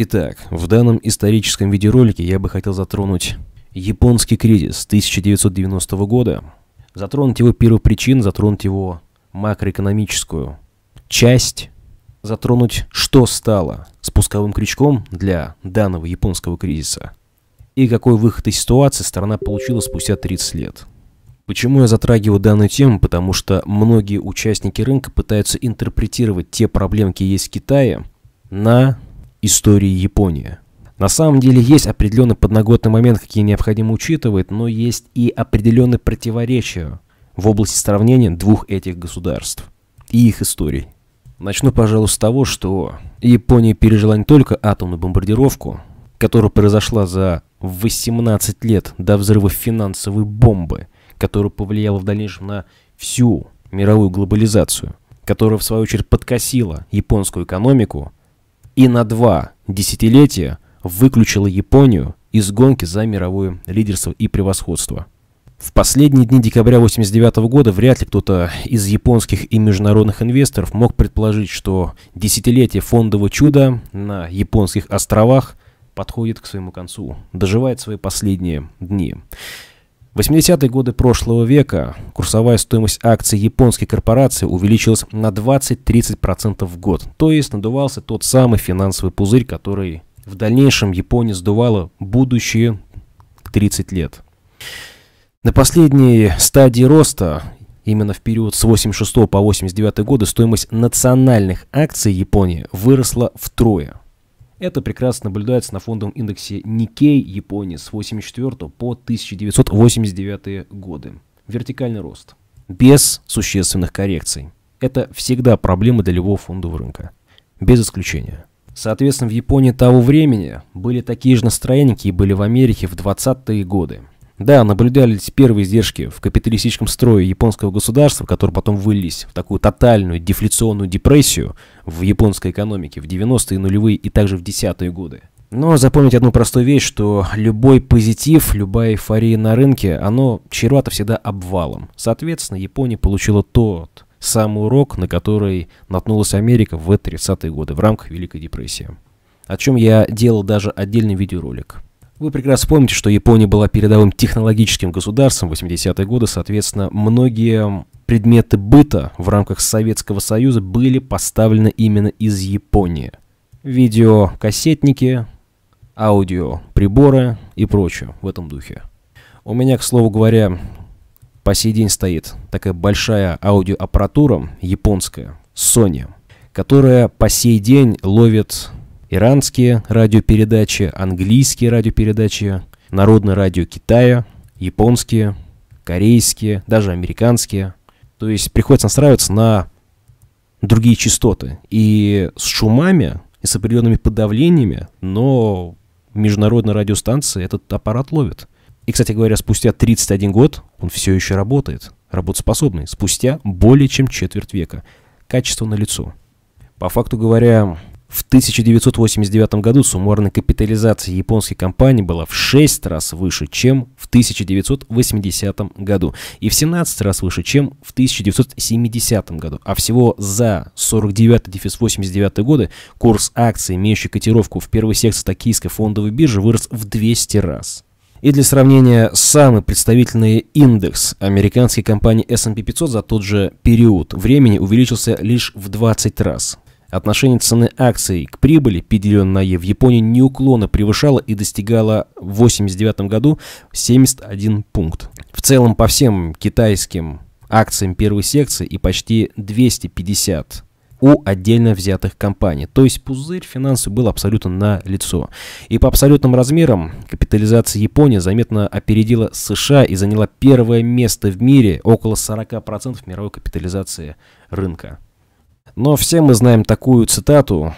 Итак, в данном историческом видеоролике я бы хотел затронуть японский кризис 1990 года, затронуть его первопричин, затронуть его макроэкономическую часть, затронуть, что стало спусковым крючком для данного японского кризиса и какой выход из ситуации страна получила спустя 30 лет. Почему я затрагиваю данную тему? Потому что многие участники рынка пытаются интерпретировать те проблемки, есть в Китае, на истории Японии. На самом деле есть определенный подноготный момент, какие необходимо учитывать, но есть и определенные противоречия в области сравнения двух этих государств и их историй. Начну, пожалуй, с того, что Япония пережила не только атомную бомбардировку, которая произошла за 18 лет до взрыва финансовой бомбы, которая повлияла в дальнейшем на всю мировую глобализацию, которая, в свою очередь, подкосила японскую экономику и на два десятилетия выключила Японию из гонки за мировое лидерство и превосходство. В последние дни декабря 1989 года вряд ли кто-то из японских и международных инвесторов мог предположить, что десятилетие фондового чуда на японских островах подходит к своему концу, доживает свои последние дни. 80-е годы прошлого века курсовая стоимость акций японской корпорации увеличилась на 20-30% в год. То есть надувался тот самый финансовый пузырь, который в дальнейшем Япония сдувала будущие 30 лет. На последней стадии роста, именно в период с 86 по 89 годы, стоимость национальных акций Японии выросла втрое – это прекрасно наблюдается на фондовом индексе Nikkei Японии с 1984 по 1989 годы. Вертикальный рост. Без существенных коррекций. Это всегда проблема для любого фондового рынка. Без исключения. Соответственно, в Японии того времени были такие же настроения, какие были в Америке в 20-е годы. Да, наблюдались первые издержки в капиталистическом строе японского государства, которые потом вылились в такую тотальную дефляционную депрессию в японской экономике в 90-е, нулевые и также в 10-е годы. Но запомнить одну простую вещь, что любой позитив, любая эйфория на рынке, оно чревато всегда обвалом. Соответственно, Япония получила тот самый урок, на который наткнулась Америка в 30-е годы в рамках Великой депрессии. О чем я делал даже отдельный видеоролик. Вы прекрасно помните, что Япония была передовым технологическим государством в 80-е годы, соответственно, многие предметы быта в рамках Советского Союза были поставлены именно из Японии. Видеокассетники, аудиоприборы и прочее в этом духе. У меня, к слову говоря, по сей день стоит такая большая аудиоаппаратура японская, Sony, которая по сей день ловит иранские радиопередачи, английские радиопередачи, Народное радио Китая, японские, корейские, даже американские. То есть приходится настраиваться на другие частоты. И с шумами, и с определенными подавлениями, но международные радиостанции этот аппарат ловит. И, кстати говоря, спустя 31 год он все еще работает, работоспособный, спустя более чем четверть века. Качество на лицо. По факту говоря, в 1989 году суммарная капитализация японской компании была в 6 раз выше, чем в 1980 году, и в 17 раз выше, чем в 1970 году. А всего за 49-89 годы курс акций, имеющий котировку в первой секции Токийской фондовой биржи, вырос в 200 раз. И для сравнения, самый представительный индекс американской компании S&P 500 за тот же период времени увеличился лишь в 20 раз. Отношение цены акций к прибыли, переделенное в Японии, неуклонно превышало и достигало в 89 году 71 пункт. В целом по всем китайским акциям первой секции и почти 250 у отдельно взятых компаний. То есть пузырь финансов был абсолютно на лицо. И по абсолютным размерам капитализация Японии заметно опередила США и заняла первое место в мире около 40% мировой капитализации рынка. Но все мы знаем такую цитату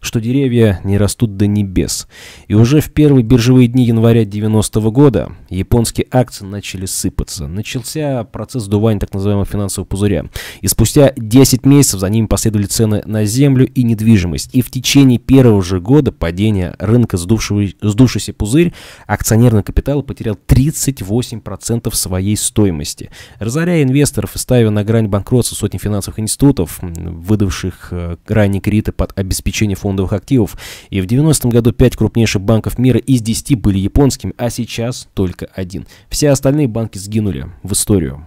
что деревья не растут до небес. И уже в первые биржевые дни января 90 -го года японские акции начали сыпаться. Начался процесс сдувания так называемого финансового пузыря. И спустя 10 месяцев за ними последовали цены на землю и недвижимость. И в течение первого же года падения рынка сдувшего, сдувшийся пузырь акционерный капитал потерял 38% своей стоимости. Разоряя инвесторов и ставя на грань банкротства сотни финансовых институтов, выдавших крайние э, кредиты под обеспечение фонда фондовых активов. И в 90-м году 5 крупнейших банков мира из 10 были японскими, а сейчас только один. Все остальные банки сгинули в историю.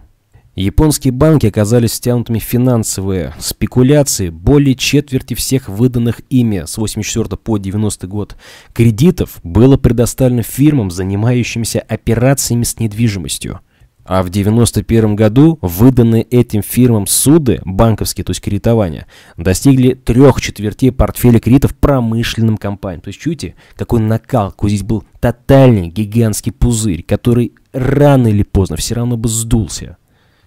Японские банки оказались втянутыми в финансовые спекуляции. Более четверти всех выданных ими с 84 по 90 год кредитов было предоставлено фирмам, занимающимся операциями с недвижимостью. А в 1991 году выданные этим фирмам суды, банковские, то есть кредитования, достигли трех четвертей портфеля кредитов промышленным компаниям. То есть чуете, какой накал, какой здесь был тотальный гигантский пузырь, который рано или поздно все равно бы сдулся.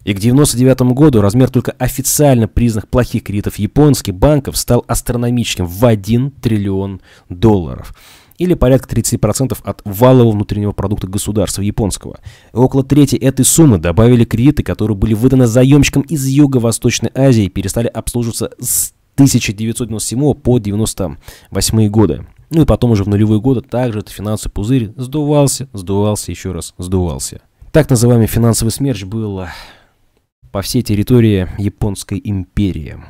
И к 1999 году размер только официально признанных плохих кредитов японских банков стал астрономическим в 1 триллион долларов или порядка 30% от валового внутреннего продукта государства японского. И около трети этой суммы добавили кредиты, которые были выданы заемщикам из Юго-Восточной Азии и перестали обслуживаться с 1997 по 1998 годы. Ну и потом уже в нулевые годы также этот финансовый пузырь сдувался, сдувался, еще раз сдувался. Так называемый финансовый смерч был по всей территории Японской империи.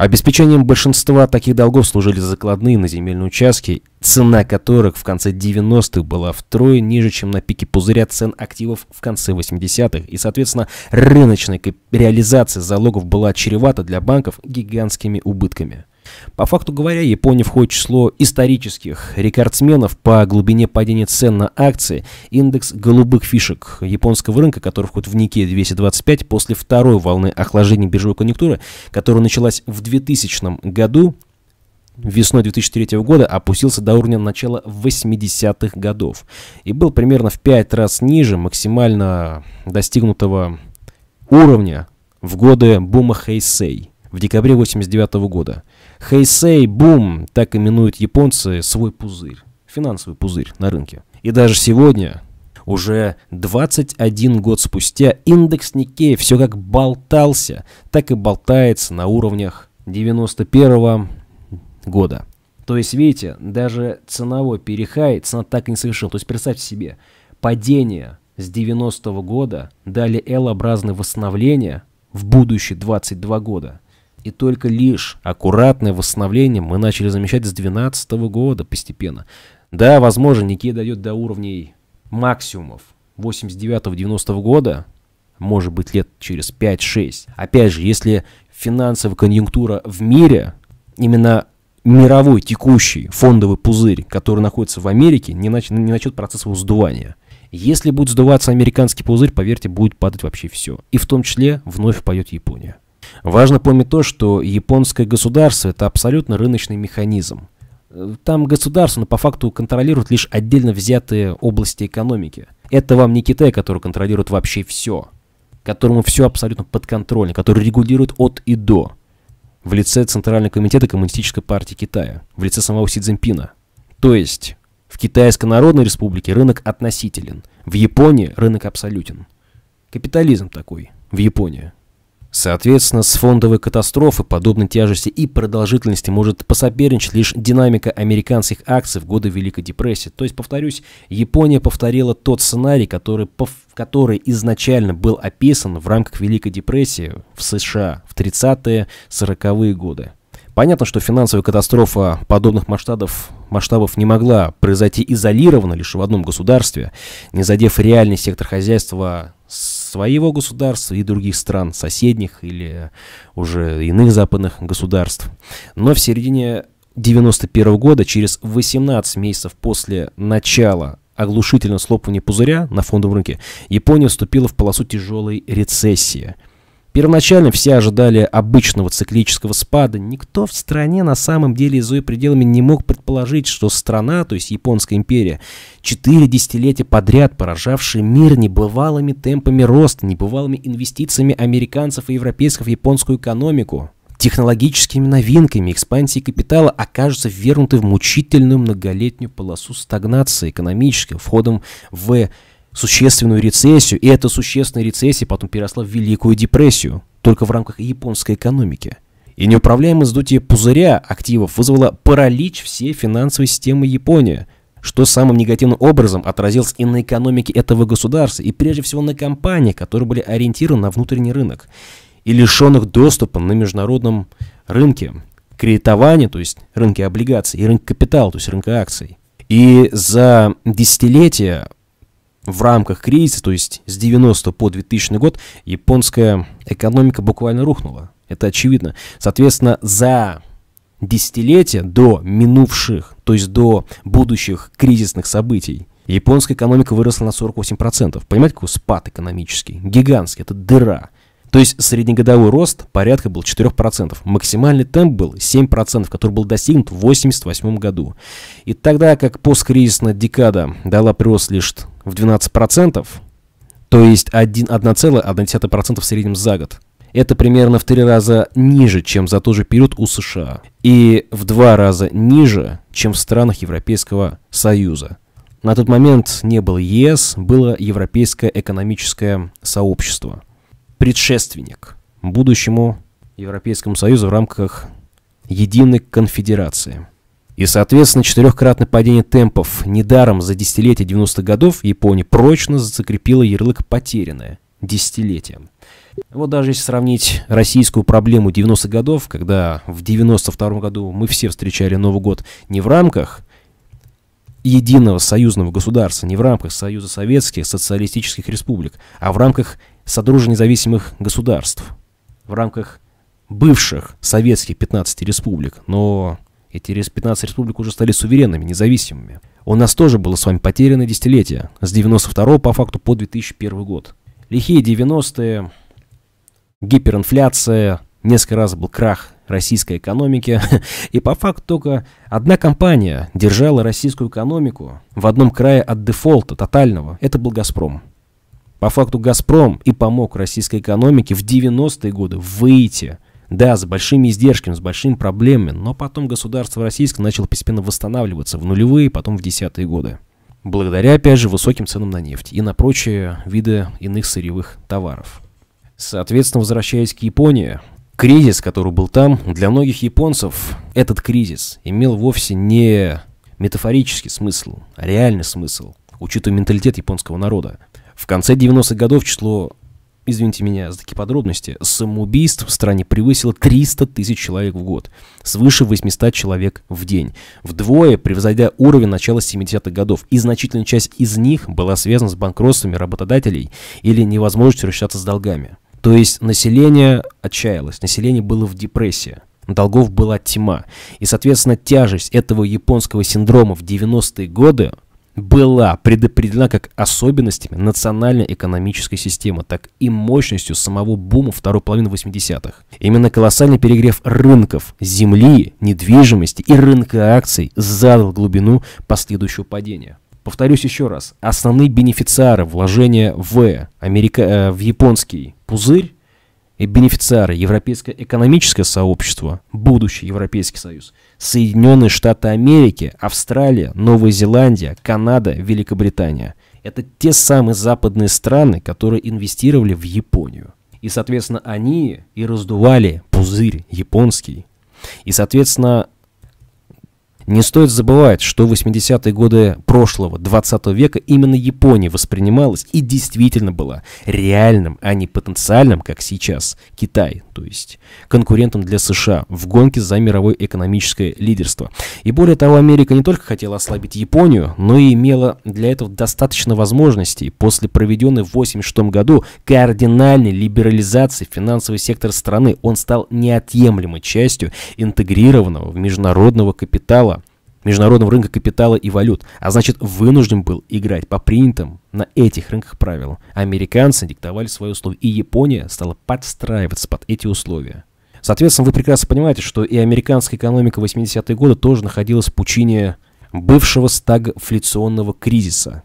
Обеспечением большинства таких долгов служили закладные на земельные участки, цена которых в конце 90-х была втрое ниже, чем на пике пузыря цен активов в конце 80-х, и, соответственно, рыночная реализация залогов была чревата для банков гигантскими убытками. По факту говоря, Япония входит в число исторических рекордсменов по глубине падения цен на акции. Индекс голубых фишек японского рынка, который входит в Нике 225 после второй волны охлаждения биржевой конъюнктуры, которая началась в 2000 году, весной 2003 года опустился до уровня начала 80-х годов и был примерно в 5 раз ниже максимально достигнутого уровня в годы бума Хейсей в декабре 1989 -го года. Хейсей Бум, так именуют японцы свой пузырь, финансовый пузырь на рынке. И даже сегодня, уже 21 год спустя, индекс Никея все как болтался, так и болтается на уровнях 91 года. То есть, видите, даже ценовой перехай цена так и не совершила. То есть, представьте себе, падение с 90-го года, далее L-образное восстановление в будущие 22 года – и только лишь аккуратное восстановление мы начали замечать с 2012 года постепенно. Да, возможно, Никея дойдет до уровней максимумов 89-90 года, может быть, лет через 5-6. Опять же, если финансовая конъюнктура в мире, именно мировой текущий фондовый пузырь, который находится в Америке, не, нач- не начнет процесс его сдувания. Если будет сдуваться американский пузырь, поверьте, будет падать вообще все. И в том числе вновь пойдет Япония. Важно помнить то, что японское государство – это абсолютно рыночный механизм. Там государство, но по факту контролирует лишь отдельно взятые области экономики. Это вам не Китай, который контролирует вообще все, которому все абсолютно подконтрольно, который регулирует от и до в лице Центрального комитета Коммунистической партии Китая, в лице самого Си Цзиньпина. То есть в Китайской Народной Республике рынок относителен, в Японии рынок абсолютен. Капитализм такой в Японии. Соответственно, с фондовой катастрофы подобной тяжести и продолжительности может посоперничать лишь динамика американских акций в годы Великой депрессии. То есть, повторюсь, Япония повторила тот сценарий, который, который изначально был описан в рамках Великой депрессии в США в 30-е, 40-е годы. Понятно, что финансовая катастрофа подобных масштабов, масштабов не могла произойти изолированно лишь в одном государстве, не задев реальный сектор хозяйства с своего государства и других стран, соседних или уже иных западных государств. Но в середине 91 года, через 18 месяцев после начала оглушительного слопывания пузыря на фондовом рынке, Япония вступила в полосу тяжелой рецессии – Первоначально все ожидали обычного циклического спада. Никто в стране на самом деле за ее пределами не мог предположить, что страна, то есть Японская империя, четыре десятилетия подряд поражавшая мир небывалыми темпами роста, небывалыми инвестициями американцев и европейцев в японскую экономику, технологическими новинками, экспансией капитала окажется ввернуты в мучительную многолетнюю полосу стагнации экономической, входом в существенную рецессию, и эта существенная рецессия потом переросла в Великую депрессию, только в рамках японской экономики. И неуправляемое сдутие пузыря активов вызвало паралич всей финансовой системы Японии, что самым негативным образом отразилось и на экономике этого государства, и прежде всего на компаниях, которые были ориентированы на внутренний рынок и лишенных доступа на международном рынке кредитования, то есть рынке облигаций, и рынке капитала, то есть рынка акций. И за десятилетия в рамках кризиса, то есть с 90 по 2000 год, японская экономика буквально рухнула. Это очевидно. Соответственно, за десятилетия до минувших, то есть до будущих кризисных событий, японская экономика выросла на 48%. Понимаете, какой спад экономический? Гигантский, это дыра. То есть среднегодовой рост порядка был 4%. Максимальный темп был 7%, который был достигнут в 1988 году. И тогда как посткризисная декада дала прирост лишь в 12%, то есть 1,1% в среднем за год. Это примерно в три раза ниже, чем за тот же период у США. И в два раза ниже, чем в странах Европейского Союза. На тот момент не был ЕС, было Европейское экономическое сообщество. Предшественник будущему Европейскому Союзу в рамках единой конфедерации и, соответственно, четырехкратное падение темпов. Недаром за десятилетие 90-х годов Япония прочно закрепила ярлык «потерянное» десятилетием. Вот даже если сравнить российскую проблему 90-х годов, когда в 92-м году мы все встречали Новый год не в рамках единого союзного государства, не в рамках Союза Советских Социалистических Республик, а в рамках Содружия Независимых Государств, в рамках бывших советских 15 республик. Но и через 15 республик уже стали суверенными, независимыми. У нас тоже было с вами потеряно десятилетие, с 92 по факту по 2001 год. Лихие 90-е, гиперинфляция, несколько раз был крах российской экономики, и по факту только одна компания держала российскую экономику в одном крае от дефолта тотального, это был «Газпром». По факту «Газпром» и помог российской экономике в 90-е годы выйти – да, с большими издержками, с большими проблемами, но потом государство российское начало постепенно восстанавливаться в нулевые, потом в десятые годы. Благодаря, опять же, высоким ценам на нефть и на прочие виды иных сырьевых товаров. Соответственно, возвращаясь к Японии, кризис, который был там, для многих японцев этот кризис имел вовсе не метафорический смысл, а реальный смысл, учитывая менталитет японского народа. В конце 90-х годов число извините меня за такие подробности, самоубийств в стране превысило 300 тысяч человек в год, свыше 800 человек в день, вдвое превзойдя уровень начала 70-х годов, и значительная часть из них была связана с банкротствами работодателей или невозможностью рассчитаться с долгами. То есть население отчаялось, население было в депрессии. Долгов была тьма. И, соответственно, тяжесть этого японского синдрома в 90-е годы была предопределена как особенностями национальной экономической системы, так и мощностью самого бума второй половины 80-х. Именно колоссальный перегрев рынков земли, недвижимости и рынка акций задал глубину последующего падения. Повторюсь еще раз, основные бенефициары вложения в, э, Америка, э, в японский пузырь и бенефициары Европейское экономическое сообщество, будущий Европейский Союз, Соединенные Штаты Америки, Австралия, Новая Зеландия, Канада, Великобритания. Это те самые западные страны, которые инвестировали в Японию. И, соответственно, они и раздували пузырь японский. И, соответственно, не стоит забывать, что в 80-е годы прошлого, 20 века, именно Япония воспринималась и действительно была реальным, а не потенциальным, как сейчас, Китай, то есть конкурентом для США в гонке за мировое экономическое лидерство. И более того, Америка не только хотела ослабить Японию, но и имела для этого достаточно возможностей после проведенной в 1986 году кардинальной либерализации финансовый сектор страны. Он стал неотъемлемой частью интегрированного в международного капитала международного рынка капитала и валют, а значит вынужден был играть по принятым на этих рынках правилам. Американцы диктовали свои условия, и Япония стала подстраиваться под эти условия. Соответственно, вы прекрасно понимаете, что и американская экономика 80-е годы тоже находилась в пучине бывшего стагфляционного кризиса.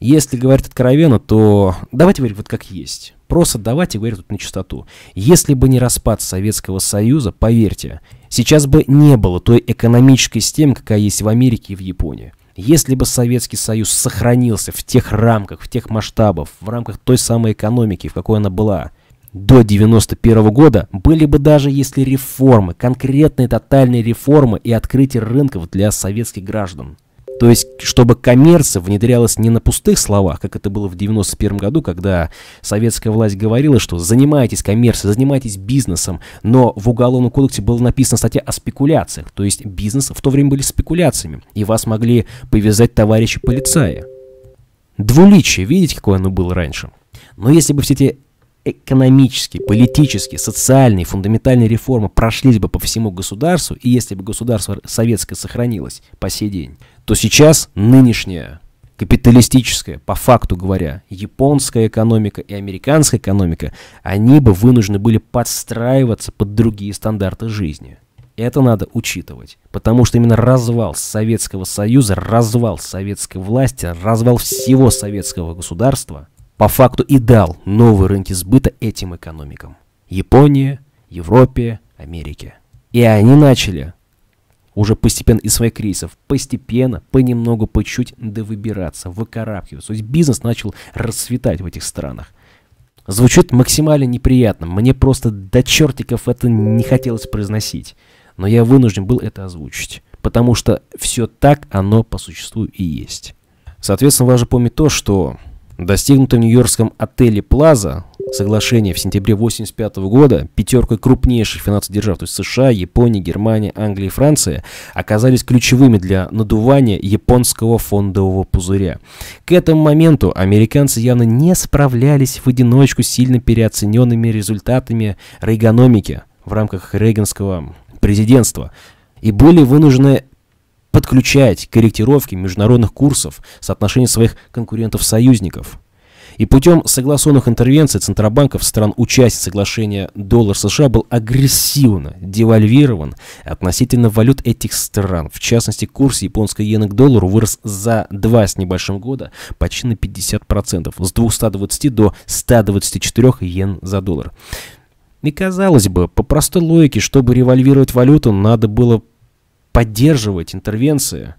Если говорить откровенно, то давайте говорить вот как есть. Просто давайте говорить вот на чистоту. Если бы не распад Советского Союза, поверьте, сейчас бы не было той экономической системы, какая есть в Америке и в Японии. Если бы Советский Союз сохранился в тех рамках, в тех масштабах, в рамках той самой экономики, в какой она была до 1991 года, были бы даже если реформы, конкретные тотальные реформы и открытие рынков для советских граждан. То есть, чтобы коммерция внедрялась не на пустых словах, как это было в 91 году, когда советская власть говорила, что занимайтесь коммерцией, занимайтесь бизнесом, но в Уголовном кодексе была написана статья о спекуляциях, то есть бизнес в то время были спекуляциями, и вас могли повязать товарищи полицая. Двуличие, видите, какое оно было раньше? Но если бы все эти экономические, политические, социальные, фундаментальные реформы прошлись бы по всему государству, и если бы государство советское сохранилось по сей день, то сейчас нынешняя капиталистическая, по факту говоря, японская экономика и американская экономика, они бы вынуждены были подстраиваться под другие стандарты жизни. Это надо учитывать, потому что именно развал Советского Союза, развал советской власти, развал всего советского государства по факту и дал новые рынки сбыта этим экономикам. Японии, Европе, Америке. И они начали уже постепенно из своих кризисов, постепенно, понемногу, по чуть да выбираться, выкарабкиваться. То есть бизнес начал расцветать в этих странах. Звучит максимально неприятно. Мне просто до чертиков это не хотелось произносить. Но я вынужден был это озвучить. Потому что все так оно по существу и есть. Соответственно, важно помнить то, что достигнутый в нью-йоркском отеле Плаза соглашение в сентябре 1985 года пятеркой крупнейших финансовых держав, то есть США, Япония, Германия, Англия и Франция, оказались ключевыми для надувания японского фондового пузыря. К этому моменту американцы явно не справлялись в одиночку с сильно переоцененными результатами рейгономики в рамках рейганского президентства и были вынуждены подключать корректировки международных курсов соотношения своих конкурентов-союзников – и путем согласованных интервенций центробанков стран участия соглашения доллар США был агрессивно девальвирован относительно валют этих стран. В частности, курс японской иены к доллару вырос за два с небольшим года почти на 50%, с 220 до 124 иен за доллар. И казалось бы, по простой логике, чтобы револьвировать валюту, надо было поддерживать интервенции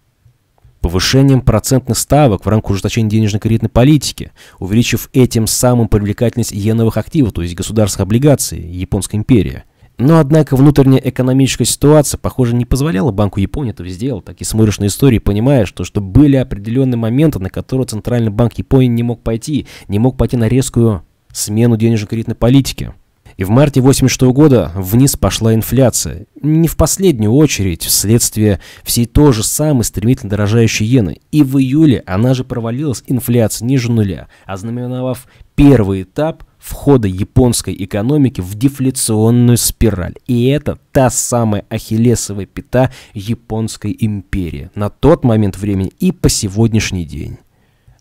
повышением процентных ставок в рамках ужесточения денежно-кредитной политики, увеличив этим самым привлекательность иеновых активов, то есть государственных облигаций Японской империи. Но, однако, внутренняя экономическая ситуация, похоже, не позволяла Банку Японии этого сделать. Так и смотришь на историю и понимаешь, что, что были определенные моменты, на которые Центральный банк Японии не мог пойти, не мог пойти на резкую смену денежно-кредитной политики. И в марте 86 года вниз пошла инфляция. Не в последнюю очередь вследствие всей той же самой стремительно дорожающей иены. И в июле она же провалилась, инфляция ниже нуля, ознаменовав первый этап входа японской экономики в дефляционную спираль. И это та самая ахиллесовая пята японской империи на тот момент времени и по сегодняшний день.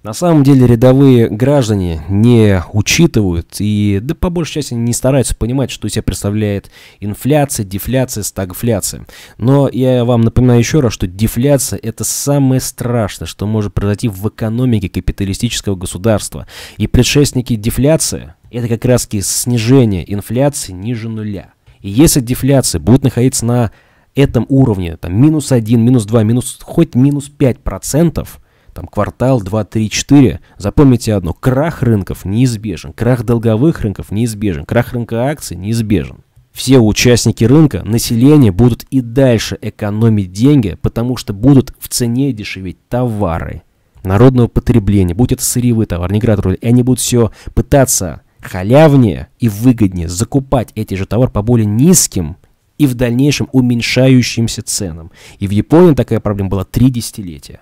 На самом деле рядовые граждане не учитывают и, да по большей части, не стараются понимать, что из себя представляет инфляция, дефляция, стагфляция. Но я вам напоминаю еще раз, что дефляция – это самое страшное, что может произойти в экономике капиталистического государства. И предшественники дефляции – это как раз снижение инфляции ниже нуля. И если дефляция будет находиться на этом уровне, там минус 1, минус 2, минус, хоть минус 5 процентов – там, квартал два, три, четыре. запомните одно, крах рынков неизбежен, крах долговых рынков неизбежен, крах рынка акций неизбежен. Все участники рынка, население будут и дальше экономить деньги, потому что будут в цене дешеветь товары народного потребления, будь это не товар, неграторы, и они будут все пытаться халявнее и выгоднее закупать эти же товары по более низким и в дальнейшем уменьшающимся ценам. И в Японии такая проблема была три десятилетия.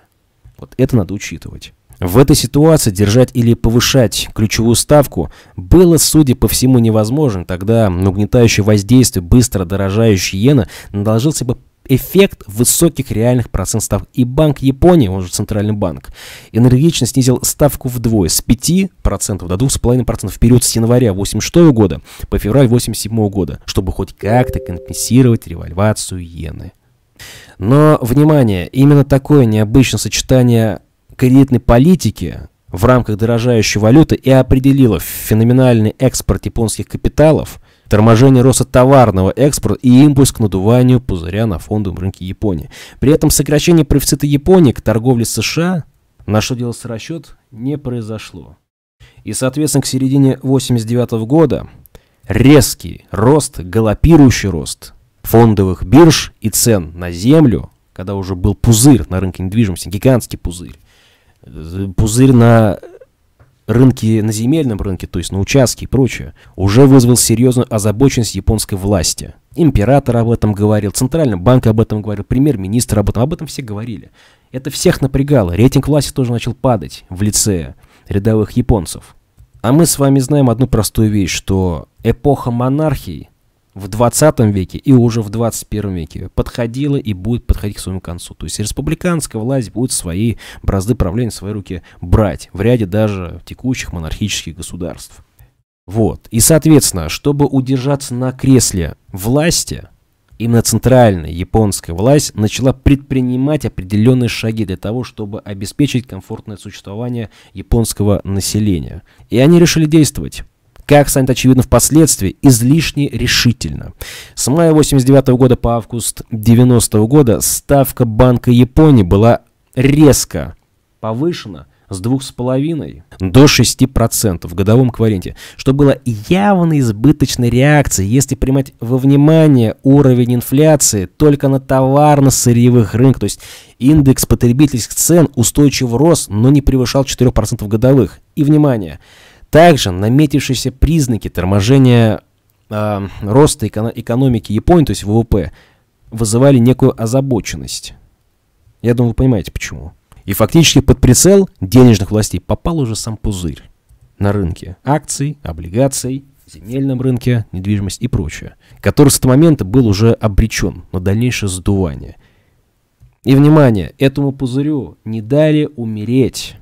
Вот это надо учитывать. В этой ситуации держать или повышать ключевую ставку было, судя по всему, невозможно. Тогда на угнетающее воздействие быстро дорожающей иена наложился бы эффект высоких реальных процент ставок. И Банк Японии, он же Центральный банк, энергично снизил ставку вдвое с 5% до 2,5% в период с января 86 года по февраль 87 года, чтобы хоть как-то компенсировать револьвацию иены. Но, внимание, именно такое необычное сочетание кредитной политики в рамках дорожающей валюты и определило феноменальный экспорт японских капиталов, торможение роста товарного экспорта и импульс к надуванию пузыря на фондовом рынке Японии. При этом сокращение профицита Японии к торговле США, на что делался расчет, не произошло. И, соответственно, к середине 1989 года резкий рост, галопирующий рост фондовых бирж и цен на землю, когда уже был пузырь на рынке недвижимости, гигантский пузырь, э, пузырь на рынке, на земельном рынке, то есть на участке и прочее, уже вызвал серьезную озабоченность японской власти. Император об этом говорил, Центральный банк об этом говорил, премьер-министр об этом, об этом все говорили. Это всех напрягало, рейтинг власти тоже начал падать в лице рядовых японцев. А мы с вами знаем одну простую вещь, что эпоха монархии в 20 веке и уже в 21 веке подходила и будет подходить к своему концу. То есть республиканская власть будет свои бразды правления в свои руки брать в ряде даже текущих монархических государств. Вот. И, соответственно, чтобы удержаться на кресле власти, именно центральная японская власть начала предпринимать определенные шаги для того, чтобы обеспечить комфортное существование японского населения. И они решили действовать как станет очевидно впоследствии, излишне решительно. С мая 89 года по август 90 года ставка Банка Японии была резко повышена с 2,5 до 6% в годовом эквиваленте, что было явной избыточной реакцией, если принимать во внимание уровень инфляции только на товарно-сырьевых рынках, то есть индекс потребительских цен устойчиво рос, но не превышал 4% годовых. И внимание! Также наметившиеся признаки торможения э, роста эко экономики Японии, то есть ВВП, вызывали некую озабоченность. Я думаю, вы понимаете почему. И фактически под прицел денежных властей попал уже сам пузырь на рынке акций, облигаций, земельном рынке, недвижимость и прочее, который с этого момента был уже обречен на дальнейшее сдувание. И внимание, этому пузырю не дали умереть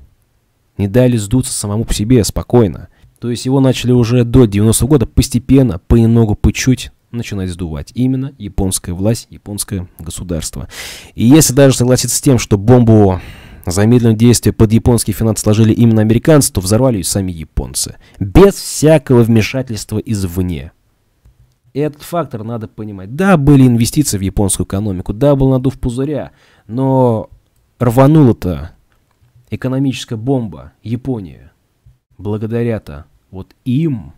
не дали сдуться самому по себе спокойно. То есть его начали уже до 90-го года постепенно, понемногу, по чуть начинать сдувать. Именно японская власть, японское государство. И если даже согласиться с тем, что бомбу замедленное действие под японский финанс сложили именно американцы, то взорвали ее сами японцы. Без всякого вмешательства извне. этот фактор надо понимать. Да, были инвестиции в японскую экономику, да, был надув пузыря, но рвануло-то Экономическая бомба. Япония. Благодаря-то вот им,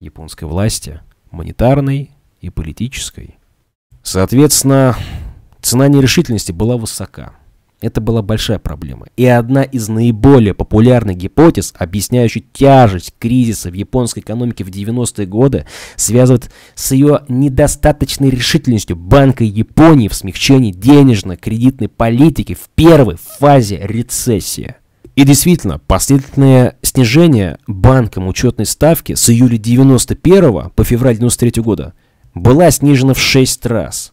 японской власти, монетарной и политической. Соответственно, цена нерешительности была высока. Это была большая проблема. И одна из наиболее популярных гипотез, объясняющих тяжесть кризиса в японской экономике в 90-е годы, связывает с ее недостаточной решительностью Банка Японии в смягчении денежно-кредитной политики в первой фазе рецессии. И действительно, последовательное снижение банком учетной ставки с июля 91 по февраль 93 года была снижена в 6 раз.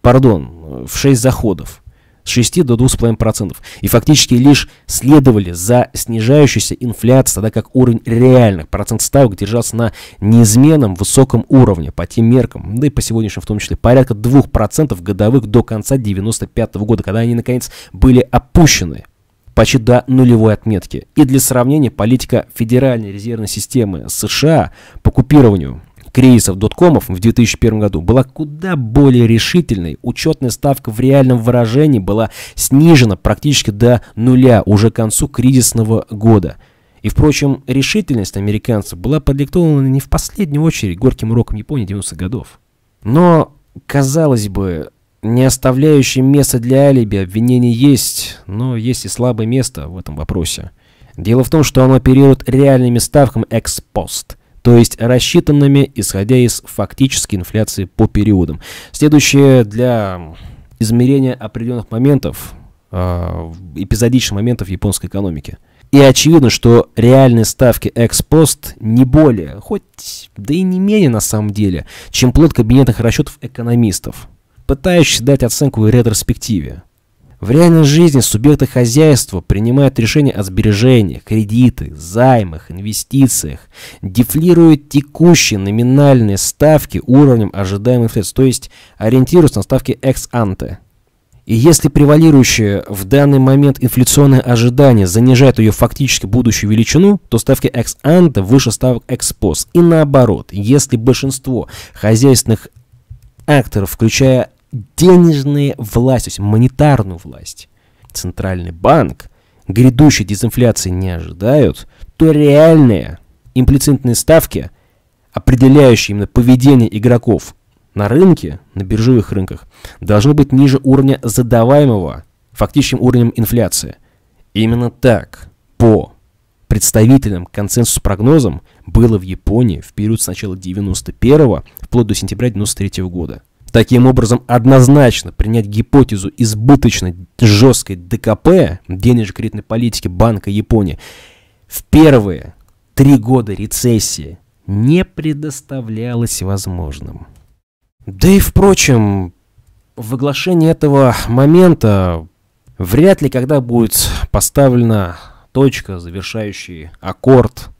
Пардон, в 6 заходов с 6 до 2,5%. И фактически лишь следовали за снижающейся инфляцией, тогда как уровень реальных процент ставок держался на неизменном высоком уровне по тем меркам, да и по сегодняшним в том числе, порядка 2% годовых до конца 95 -го года, когда они наконец были опущены почти до нулевой отметки. И для сравнения, политика Федеральной резервной системы США по купированию кризисов доткомов в 2001 году была куда более решительной. Учетная ставка в реальном выражении была снижена практически до нуля уже к концу кризисного года. И, впрочем, решительность американцев была продиктована не в последнюю очередь горьким уроком Японии 90-х годов. Но, казалось бы, не оставляющее места для алиби обвинений есть, но есть и слабое место в этом вопросе. Дело в том, что оно оперирует реальными ставками экспост – то есть рассчитанными, исходя из фактической инфляции по периодам. Следующее для измерения определенных моментов, а, эпизодичных моментов японской экономики. И очевидно, что реальные ставки экспост не более, хоть да и не менее на самом деле, чем плод кабинетных расчетов экономистов, пытающихся дать оценку в ретроспективе. В реальной жизни субъекты хозяйства принимают решения о сбережениях, кредитах, займах, инвестициях, дефлируют текущие номинальные ставки уровнем ожидаемых средств, то есть ориентируются на ставки экс-анте. И если превалирующее в данный момент инфляционное ожидание занижает ее фактически будущую величину, то ставки экс-анте выше ставок экс-пост. И наоборот, если большинство хозяйственных акторов, включая денежная власть, то есть монетарную власть, центральный банк, грядущей дезинфляции не ожидают, то реальные имплицитные ставки, определяющие именно поведение игроков на рынке, на биржевых рынках, должны быть ниже уровня задаваемого фактическим уровнем инфляции. Именно так, по представительным консенсус-прогнозам, было в Японии в период с начала 91 вплоть до сентября 93 -го года. Таким образом, однозначно принять гипотезу избыточной жесткой ДКП денежно-кредитной политики Банка Японии в первые три года рецессии не предоставлялось возможным. Да и впрочем, выглашение этого момента вряд ли когда будет поставлена точка, завершающий аккорд –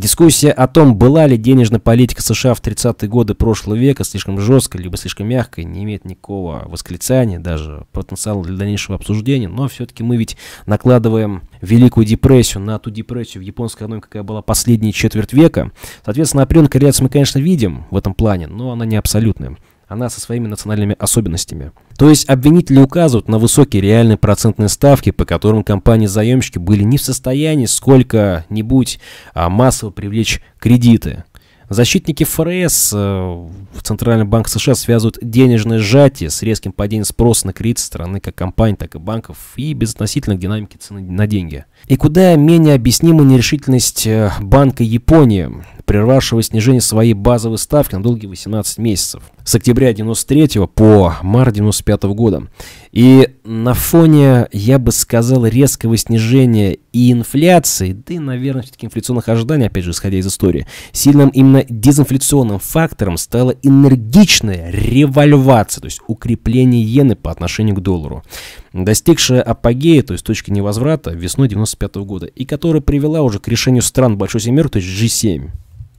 Дискуссия о том, была ли денежная политика США в 30-е годы прошлого века слишком жесткой, либо слишком мягкой, не имеет никакого восклицания, даже потенциала для дальнейшего обсуждения, но все-таки мы ведь накладываем Великую депрессию на ту депрессию в японской экономике, какая была последние четверть века. Соответственно, определенную корреляцию мы, конечно, видим в этом плане, но она не абсолютная. Она со своими национальными особенностями. То есть обвинители указывают на высокие реальные процентные ставки, по которым компании-заемщики были не в состоянии сколько-нибудь а, массово привлечь кредиты. Защитники ФРС э, в э, Центральный банк США связывают денежное сжатие с резким падением спроса на кредит стороны как компаний, так и банков и безотносительно к динамике цены на деньги – и куда менее объяснима нерешительность э, Банка Японии, прервавшего снижение своей базовой ставки на долгие 18 месяцев с октября 93 по март 95 -го года. И на фоне, я бы сказал, резкого снижения и инфляции, да и, наверное, все-таки инфляционных ожиданий, опять же, исходя из истории, сильным именно дезинфляционным фактором стала энергичная револьвация, то есть укрепление иены по отношению к доллару, достигшая апогея, то есть точки невозврата, весной 90 1995 года и которая привела уже к решению стран Большой Семерки, то есть G7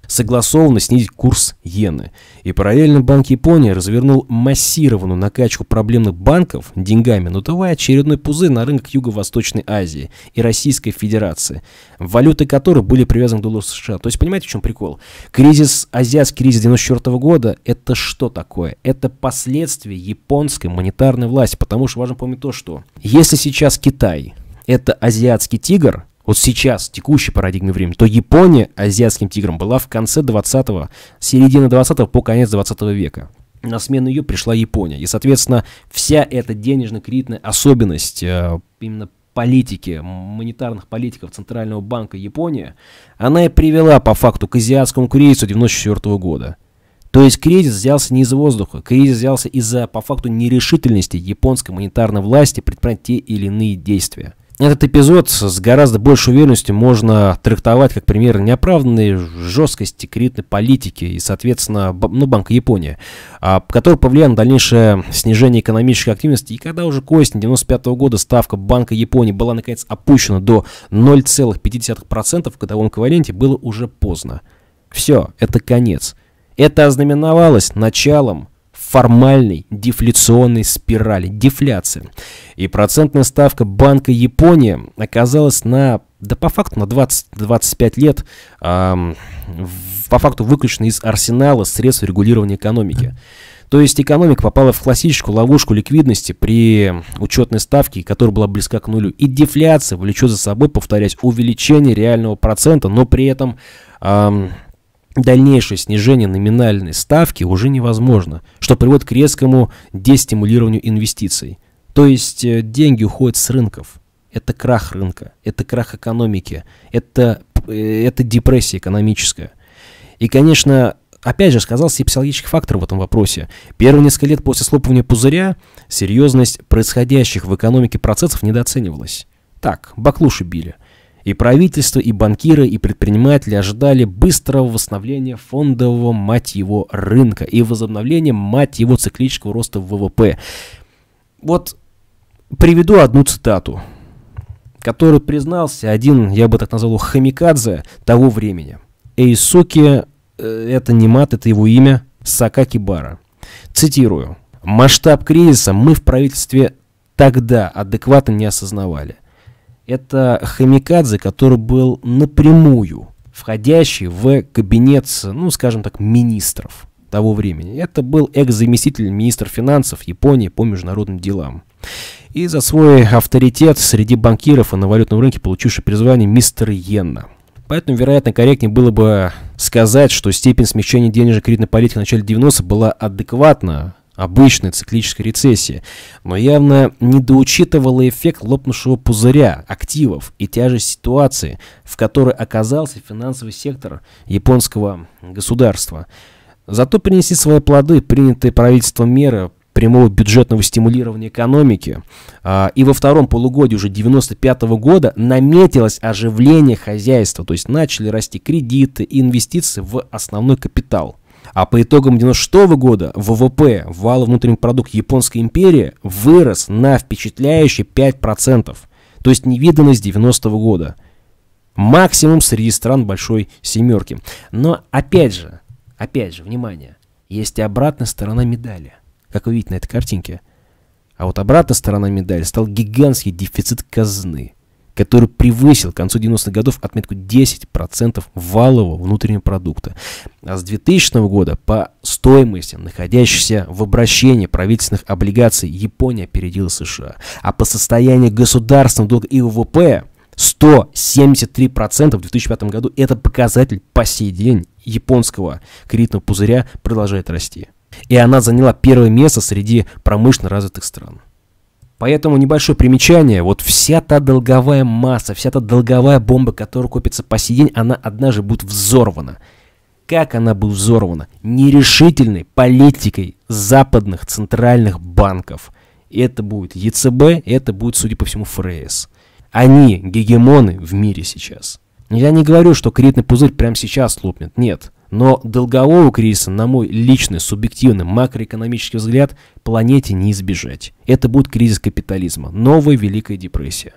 согласованно снизить курс иены. И параллельно Банк Японии развернул массированную накачку проблемных банков деньгами, надувая очередной пузырь на рынок Юго-Восточной Азии и Российской Федерации, валюты которой были привязаны к доллару США. То есть понимаете, в чем прикол? Кризис, азиатский кризис 94 -го года, это что такое? Это последствия японской монетарной власти, потому что важно помнить то, что если сейчас Китай это азиатский тигр, вот сейчас, текущей парадигме времени, то Япония азиатским тигром была в конце 20-го, середины 20-го по конец 20 века. На смену ее пришла Япония. И, соответственно, вся эта денежно-кредитная особенность э, именно политики, монетарных политиков Центрального банка Японии, она и привела по факту к азиатскому кризису 1994 -го года. То есть кризис взялся не из воздуха, кризис взялся из-за по факту нерешительности японской монетарной власти предпринять те или иные действия. Этот эпизод с гораздо большей уверенностью можно трактовать как пример неоправданной жесткости кредитной политики и, соответственно, ну, Банка Японии, а, который повлиял на дальнейшее снижение экономической активности. И когда уже к осени 1995 года ставка Банка Японии была, наконец, опущена до 0,5% в годовом эквиваленте, было уже поздно. Все, это конец. Это ознаменовалось началом формальной дефляционной спирали, дефляции. И процентная ставка Банка Японии оказалась на, да по факту на 20-25 лет, эм, по факту выключена из арсенала средств регулирования экономики. То есть экономика попала в классическую ловушку ликвидности при учетной ставке, которая была близка к нулю. И дефляция влечет за собой, повторясь, увеличение реального процента, но при этом эм, дальнейшее снижение номинальной ставки уже невозможно, что приводит к резкому дестимулированию инвестиций. То есть э, деньги уходят с рынков. Это крах рынка, это крах экономики, это, э, это депрессия экономическая. И, конечно, опять же, сказался и психологический фактор в этом вопросе. Первые несколько лет после слопывания пузыря серьезность происходящих в экономике процессов недооценивалась. Так, баклуши били – и правительство, и банкиры, и предприниматели ожидали быстрого восстановления фондового, мать его, рынка и возобновления, мать его, циклического роста ВВП. Вот приведу одну цитату, которую признался один, я бы так назвал, Хамикадзе того времени. Эйсуки, э, это не мат, это его имя, Сакакибара. Цитирую. «Масштаб кризиса мы в правительстве тогда адекватно не осознавали. Это Хамикадзе, который был напрямую входящий в кабинет, ну, скажем так, министров того времени. Это был экс-заместитель министра финансов Японии по международным делам. И за свой авторитет среди банкиров и на валютном рынке получивший призвание мистер Йенна. Поэтому, вероятно, корректнее было бы сказать, что степень смягчения денежно-кредитной политики в начале 90-х была адекватна обычной циклической рецессии, но явно недоучитывала эффект лопнувшего пузыря активов и тяжесть ситуации, в которой оказался финансовый сектор японского государства. Зато принесли свои плоды принятые правительством меры прямого бюджетного стимулирования экономики. А, и во втором полугодии уже 1995 года наметилось оживление хозяйства, то есть начали расти кредиты и инвестиции в основной капитал. А по итогам 96 года ВВП, валовый внутренний продукт Японской империи, вырос на впечатляющие 5%, то есть невиданно с 90 года. Максимум среди стран Большой Семерки. Но опять же, опять же, внимание, есть и обратная сторона медали, как вы видите на этой картинке. А вот обратная сторона медали стал гигантский дефицит казны – который превысил к концу 90-х годов отметку 10% валового внутреннего продукта. А с 2000 года по стоимости, находящейся в обращении правительственных облигаций, Япония опередила США. А по состоянию государственного долга и ВВП 173% в 2005 году. Это показатель по сей день японского кредитного пузыря продолжает расти. И она заняла первое место среди промышленно развитых стран. Поэтому небольшое примечание, вот вся та долговая масса, вся та долговая бомба, которая копится по сей день, она однажды будет взорвана. Как она будет взорвана? Нерешительной политикой западных центральных банков. Это будет ЕЦБ, это будет, судя по всему, ФРС. Они гегемоны в мире сейчас. Я не говорю, что кредитный пузырь прямо сейчас лопнет. Нет. Но долгового кризиса, на мой личный, субъективный, макроэкономический взгляд, планете не избежать. Это будет кризис капитализма, новая Великая депрессия.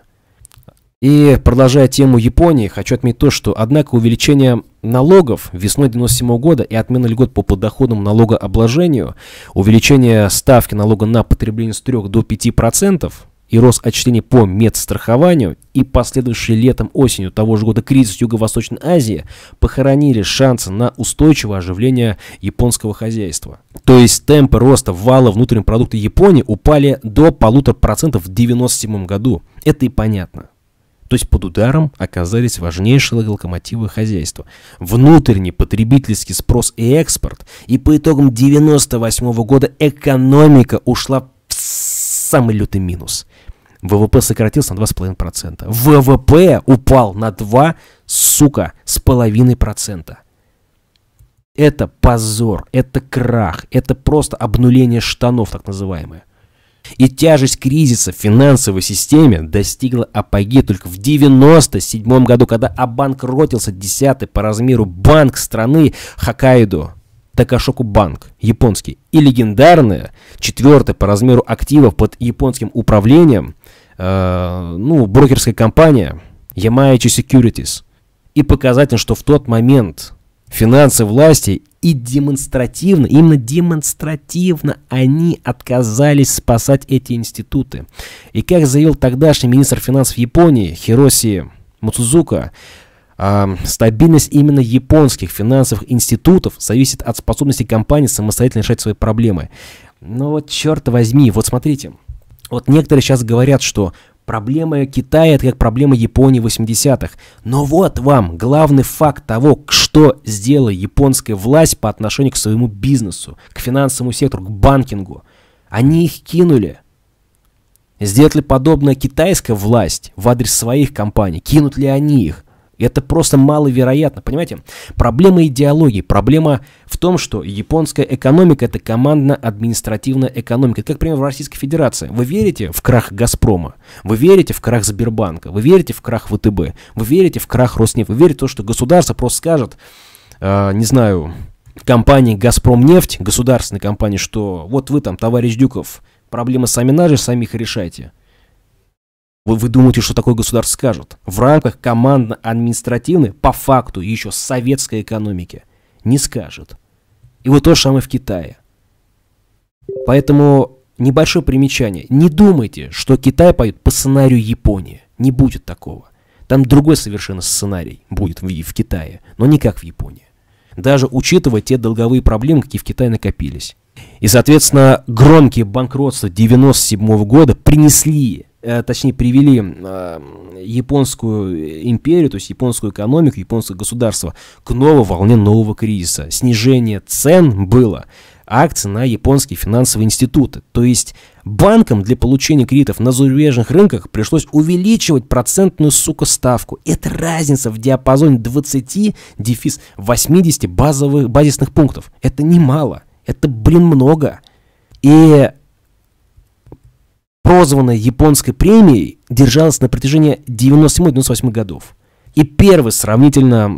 И продолжая тему Японии, хочу отметить то, что однако увеличение налогов весной 1997 года и отмена льгот по подоходному налогообложению, увеличение ставки налога на потребление с 3 до 5 процентов, и рост отчислений по медстрахованию и последующий летом-осенью того же года кризис Юго-Восточной Азии похоронили шансы на устойчивое оживление японского хозяйства. То есть темпы роста вала внутреннего продукта Японии упали до полутора процентов в 1997 году. Это и понятно. То есть под ударом оказались важнейшие локомотивы хозяйства. Внутренний потребительский спрос и экспорт. И по итогам 1998 -го года экономика ушла самый лютый минус. ВВП сократился на 2,5%. ВВП упал на 2, сука, с половиной процента. Это позор, это крах, это просто обнуление штанов, так называемое. И тяжесть кризиса в финансовой системе достигла апогея только в 1997 году, когда обанкротился десятый по размеру банк страны Хоккайдо. Такашоку Банк, японский, и легендарная, четвертая по размеру активов под японским управлением, э, ну, брокерская компания Yamaichi Securities. И показательно, что в тот момент финансы власти и демонстративно, именно демонстративно они отказались спасать эти институты. И как заявил тогдашний министр финансов Японии Хироси Муцузука, стабильность именно японских финансовых институтов зависит от способности компании самостоятельно решать свои проблемы. Ну вот черт возьми, вот смотрите. Вот некоторые сейчас говорят, что проблема Китая это как проблема Японии 80-х. Но вот вам главный факт того, что сделала японская власть по отношению к своему бизнесу, к финансовому сектору, к банкингу. Они их кинули. Сделает ли подобная китайская власть в адрес своих компаний? Кинут ли они их? Это просто маловероятно, понимаете? Проблема идеологии, проблема в том, что японская экономика – это командно-административная экономика. Как, например, в Российской Федерации. Вы верите в крах «Газпрома», вы верите в крах Сбербанка, вы верите в крах ВТБ, вы верите в крах Роснефть, вы верите в то, что государство просто скажет, э, не знаю, компании «Газпромнефть», государственной компании, что вот вы там, товарищ Дюков, проблемы сами наши, сами их решайте. Вы, вы думаете, что такое государство скажет? В рамках командно-административной, по факту, еще советской экономики не скажет. И вот то же самое в Китае. Поэтому небольшое примечание. Не думайте, что Китай поет по сценарию Японии. Не будет такого. Там другой совершенно сценарий будет в, в Китае, но не как в Японии. Даже учитывая те долговые проблемы, какие в Китае накопились. И, соответственно, громкие банкротства 1997 года принесли Э, точнее привели э, японскую э, империю, то есть японскую экономику, японское государство к новой волне нового кризиса. Снижение цен было акции на японские финансовые институты. То есть банкам для получения кредитов на зарубежных рынках пришлось увеличивать процентную, сука, ставку. Это разница в диапазоне 20 дефис 80 базовых, базисных пунктов. Это немало. Это, блин, много. И прозванная японской премией, держалась на протяжении 97-98 годов. И первый сравнительно,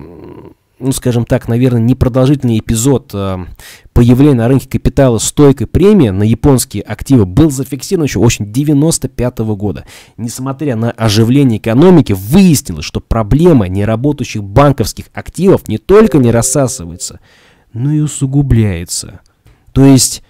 ну скажем так, наверное, непродолжительный эпизод э, появления на рынке капитала стойкой премии на японские активы был зафиксирован еще очень 95 -го года. Несмотря на оживление экономики, выяснилось, что проблема неработающих банковских активов не только не рассасывается, но и усугубляется. То есть,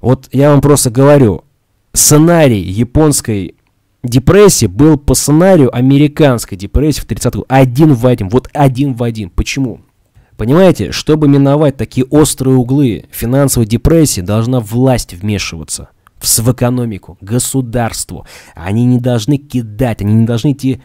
вот я вам просто говорю, сценарий японской депрессии был по сценарию американской депрессии в 30 году. Один в один, вот один в один. Почему? Понимаете, чтобы миновать такие острые углы финансовой депрессии, должна власть вмешиваться в, в экономику, государству. Они не должны кидать, они не должны идти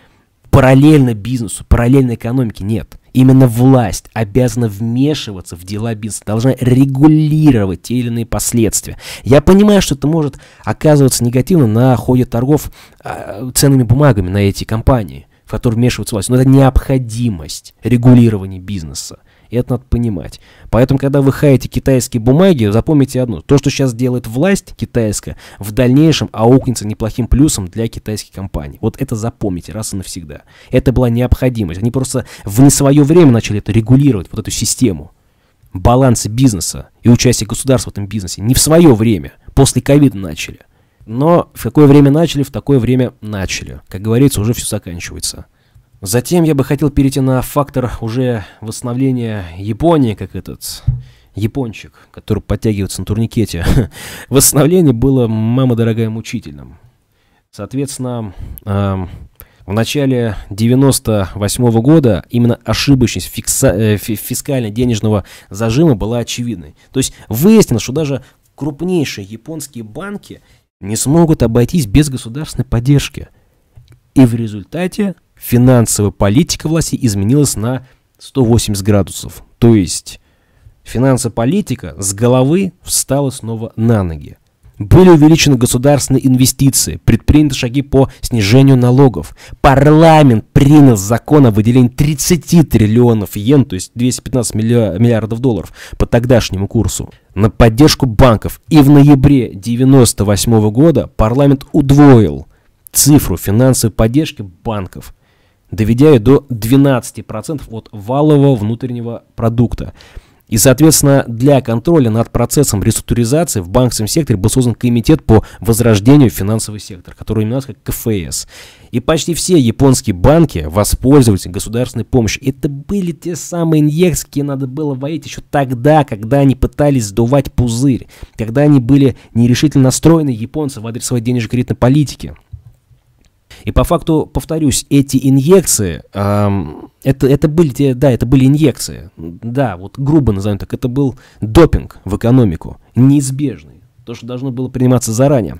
параллельно бизнесу, параллельно экономике. Нет. Именно власть обязана вмешиваться в дела бизнеса, должна регулировать те или иные последствия. Я понимаю, что это может оказываться негативно на ходе торгов а, ценными бумагами на эти компании, в которые вмешиваются власть. Но это необходимость регулирования бизнеса. И это надо понимать. Поэтому, когда вы хаете китайские бумаги, запомните одно. То, что сейчас делает власть китайская, в дальнейшем аукнется неплохим плюсом для китайских компаний. Вот это запомните раз и навсегда. Это была необходимость. Они просто в не свое время начали это регулировать, вот эту систему баланса бизнеса и участия государства в этом бизнесе. Не в свое время. После ковида начали. Но в какое время начали, в такое время начали. Как говорится, уже все заканчивается. Затем я бы хотел перейти на фактор уже восстановления Японии, как этот япончик, который подтягивается на турникете. Восстановление было, мама дорогая, мучительным. Соответственно, эм, в начале 98 -го года именно ошибочность фикса, э, фискально-денежного зажима была очевидной. То есть выяснилось, что даже крупнейшие японские банки не смогут обойтись без государственной поддержки. И в результате финансовая политика власти изменилась на 180 градусов. То есть финансовая политика с головы встала снова на ноги. Были увеличены государственные инвестиции, предприняты шаги по снижению налогов. Парламент принял закон о выделении 30 триллионов йен, то есть 215 миллиардов долларов по тогдашнему курсу, на поддержку банков. И в ноябре 1998 -го года парламент удвоил цифру финансовой поддержки банков доведя ее до 12% от валового внутреннего продукта. И, соответственно, для контроля над процессом реструктуризации в банковском секторе был создан комитет по возрождению финансового сектора, который именовался как КФС. И почти все японские банки воспользовались государственной помощью. Это были те самые инъекции, надо было вводить еще тогда, когда они пытались сдувать пузырь, когда они были нерешительно настроены японцы в адрес своей денежно-кредитной политики. И по факту, повторюсь, эти инъекции, эм, это, это были те, да, это были инъекции, да, вот грубо назовем так, это был допинг в экономику, неизбежный, то, что должно было приниматься заранее.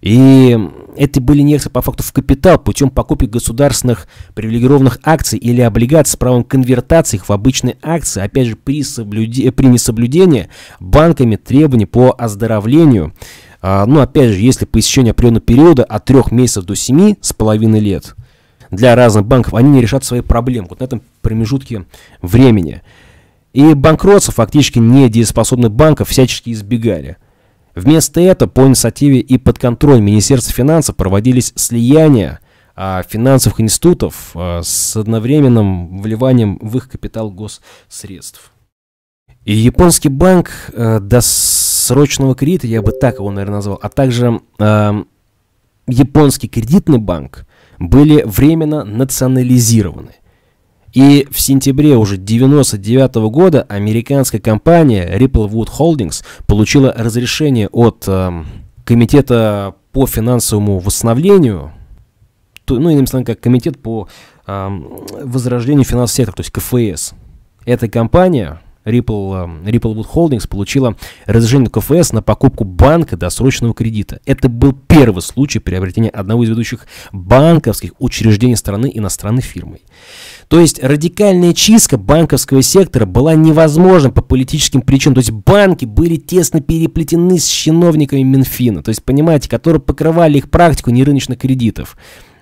И это были инъекции по факту в капитал путем покупки государственных привилегированных акций или облигаций с правом конвертации их в обычные акции, опять же, при, соблюде... при несоблюдении банками требований по оздоровлению а, Но ну, опять же, если по определенного периода от 3 месяцев до 7 с половиной лет для разных банков они не решат свои проблемы вот на этом промежутке времени. И банкротство фактически недееспособных банков всячески избегали. Вместо этого по инициативе и под контроль Министерства финансов проводились слияния а, финансовых институтов а, с одновременным вливанием в их капитал госсредств. И японский банк а, до срочного кредита, я бы так его, наверное, назвал, а также э, японский кредитный банк были временно национализированы. И в сентябре уже 1999 года американская компания Ripplewood Holdings получила разрешение от э, Комитета по финансовому восстановлению, то, ну, иными словами, как Комитет по э, возрождению финансового сектора, то есть КФС. Эта компания Ripple, э, Ripplewood Holdings получила разрешение КФС на покупку банка досрочного кредита. Это был первый случай приобретения одного из ведущих банковских учреждений страны иностранной фирмой. То есть радикальная чистка банковского сектора была невозможна по политическим причинам. То есть банки были тесно переплетены с чиновниками Минфина, то есть, понимаете, которые покрывали их практику нерыночных кредитов.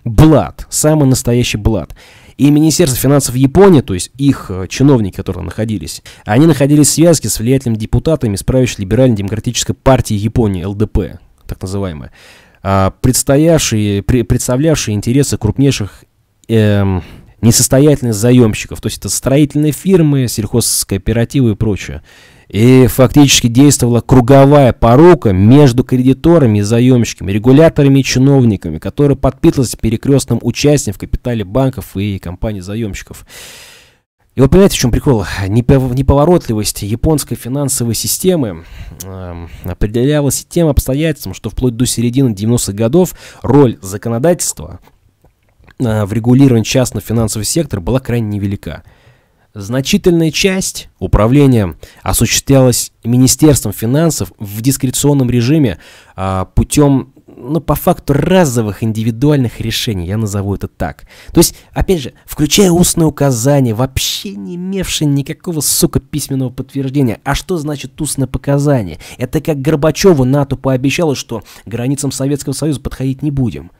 Блад, самый настоящий блад. И Министерство финансов Японии, то есть их э, чиновники, которые находились, они находились в связке с влиятельными депутатами, с правящей либерально-демократической партии Японии, ЛДП, так называемая, а, предстоявшие, представлявшие интересы крупнейших эм, несостоятельных заемщиков, то есть это строительные фирмы, сельхозкооперативы и прочее. И фактически действовала круговая порука между кредиторами и заемщиками, регуляторами и чиновниками, которая подпитывалась перекрестным участием в капитале банков и компаний-заемщиков. И вот понимаете, в чем прикол? Неповоротливость японской финансовой системы э, определялась тем обстоятельством, что вплоть до середины 90-х годов роль законодательства э, в регулировании частного финансового сектора была крайне невелика. Значительная часть управления осуществлялась Министерством финансов в дискреционном режиме а, путем, ну, по факту разовых индивидуальных решений, я назову это так. То есть, опять же, включая устные указания, вообще не имевшие никакого, сука, письменного подтверждения. А что значит устное показание? Это как Горбачеву НАТО пообещало, что границам Советского Союза подходить не будем.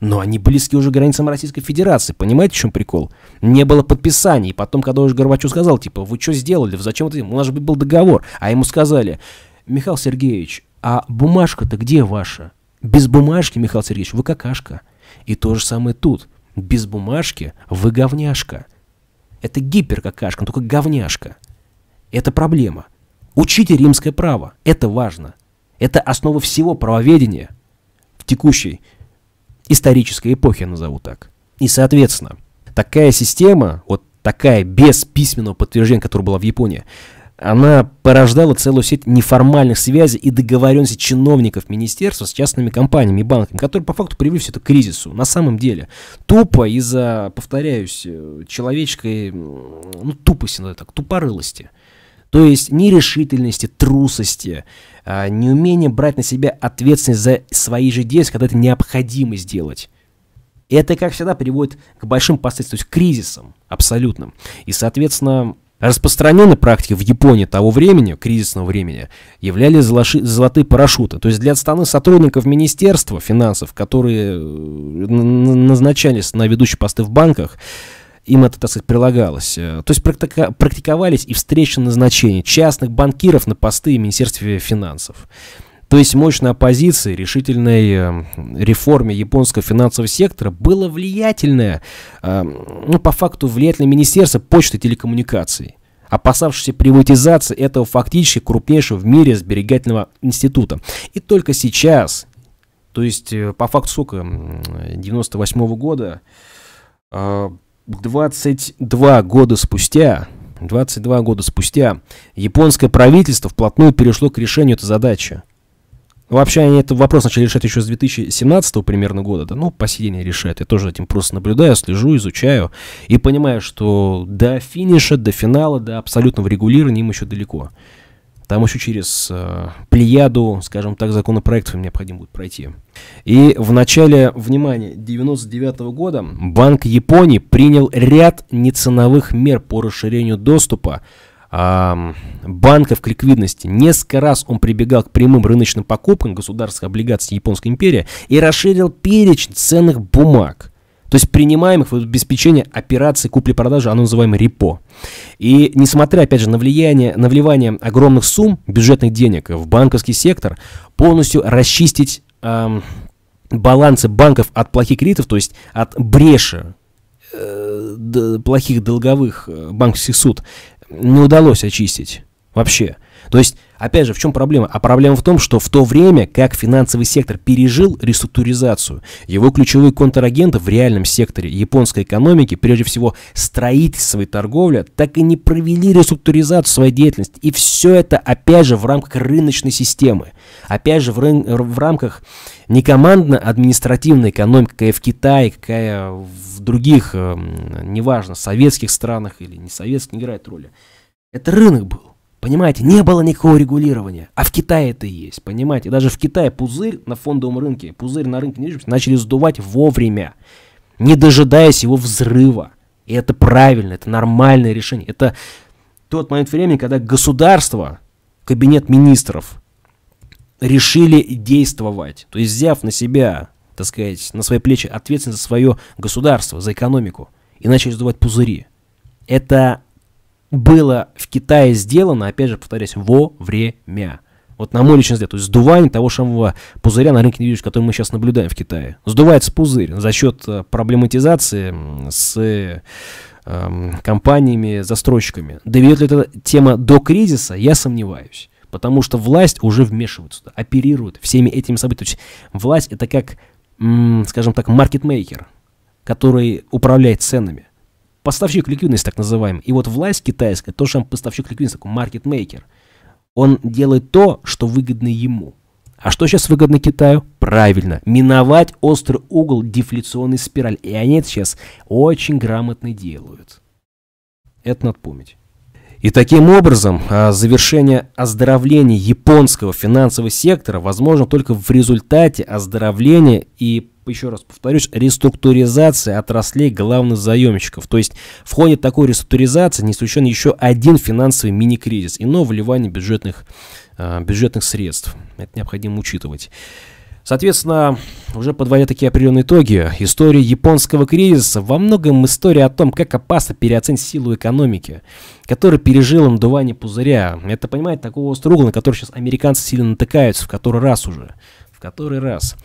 Но они близки уже к границам Российской Федерации, понимаете, в чем прикол? Не было подписаний, потом, когда уже Горбачев сказал, типа, вы что сделали, зачем это, у нас же был договор, а ему сказали, Михаил Сергеевич, а бумажка-то где ваша? Без бумажки, Михаил Сергеевич, вы какашка. И то же самое тут, без бумажки вы говняшка. Это гиперкакашка, только говняшка. Это проблема. Учите римское право, это важно. Это основа всего правоведения в текущей исторической эпохи, назову так. И, соответственно, такая система, вот такая без письменного подтверждения, которая была в Японии, она порождала целую сеть неформальных связей и договоренностей чиновников министерства с частными компаниями и банками, которые по факту привели все это к кризису. На самом деле, тупо из-за, повторяюсь, э, человеческой ну, тупости, ну, так, тупорылости. То есть нерешительности, трусости, а, неумение брать на себя ответственность за свои же действия, когда это необходимо сделать. И это, как всегда, приводит к большим последствиям, то есть к кризисам абсолютным. И, соответственно, Распространенной практикой в Японии того времени, кризисного времени, являлись золотые парашюты. То есть для страны сотрудников Министерства финансов, которые э, назначались на ведущие посты в банках, им это, так сказать, прилагалось. Э, то есть практика практиковались и встречи назначения частных банкиров на посты в Министерстве финансов. То есть мощной оппозиции решительной э, реформе японского финансового сектора было влиятельное, э, ну, по факту влиятельное министерство почты и телекоммуникаций, опасавшееся приватизации этого фактически крупнейшего в мире сберегательного института. И только сейчас, то есть по факту сколько, 98 -го года, 22 года спустя, 22 года спустя, японское правительство вплотную перешло к решению этой задачи. Вообще они этот вопрос начали решать еще с 2017 примерно года, да, ну, по сей день решают. Я тоже этим просто наблюдаю, слежу, изучаю и понимаю, что до финиша, до финала, до абсолютного регулирования им еще далеко. Там еще через э, плеяду, скажем так, законопроектов им необходимо будет пройти. И в начале, внимания 99 года Банк Японии принял ряд неценовых мер по расширению доступа э, банков к ликвидности. Несколько раз он прибегал к прямым рыночным покупкам государственных облигаций Японской империи и расширил перечень ценных бумаг то есть принимаемых в обеспечение операций купли-продажи, оно называемое репо. И несмотря, опять же, на влияние, на вливание огромных сумм бюджетных денег в банковский сектор, полностью расчистить эм, балансы банков от плохих кредитов, то есть от бреши э, плохих долговых э, банковских суд, не удалось очистить вообще. То есть, опять же, в чем проблема? А проблема в том, что в то время, как финансовый сектор пережил реструктуризацию, его ключевые контрагенты в реальном секторе японской экономики, прежде всего строительство и торговля, так и не провели реструктуризацию своей деятельности. И все это, опять же, в рамках рыночной системы. Опять же, в, рын... в рамках не командно-административной экономики, какая в Китае, какая в других, эм, неважно, советских странах или не советских, не играет роли. Это рынок был. Понимаете, не было никакого регулирования. А в Китае это и есть, понимаете. Даже в Китае пузырь на фондовом рынке, пузырь на рынке недвижимости начали сдувать вовремя, не дожидаясь его взрыва. И это правильно, это нормальное решение. Это тот момент времени, когда государство, кабинет министров решили действовать. То есть взяв на себя, так сказать, на свои плечи ответственность за свое государство, за экономику. И начали сдувать пузыри. Это было в Китае сделано, опять же, повторяюсь, во время. Вот на мой личный взгляд, то есть сдувание того самого пузыря на рынке недвижимости, который мы сейчас наблюдаем в Китае. Сдувается пузырь за счет э, проблематизации с э, компаниями, застройщиками. Доведет ли эта тема до кризиса, я сомневаюсь. Потому что власть уже вмешивается, туда, оперирует всеми этими событиями. То есть власть это как, скажем так, маркетмейкер, который управляет ценами поставщик ликвидности так называемый. И вот власть китайская, то, что он поставщик ликвидности, такой маркетмейкер, он делает то, что выгодно ему. А что сейчас выгодно Китаю? Правильно, миновать острый угол дефляционной спирали, И они это сейчас очень грамотно делают. Это надо помнить. И таким образом а, завершение оздоровления японского финансового сектора возможно только в результате оздоровления и еще раз повторюсь, реструктуризация отраслей главных заемщиков. То есть в ходе такой реструктуризации не исключен еще один финансовый мини-кризис и новое вливание бюджетных, а, бюджетных средств. Это необходимо учитывать. Соответственно, уже подводя такие определенные итоги, история японского кризиса во многом история о том, как опасно переоценить силу экономики, которая пережила надувание пузыря. Это, понимаете, такого острого на который сейчас американцы сильно натыкаются в который раз уже. В который раз.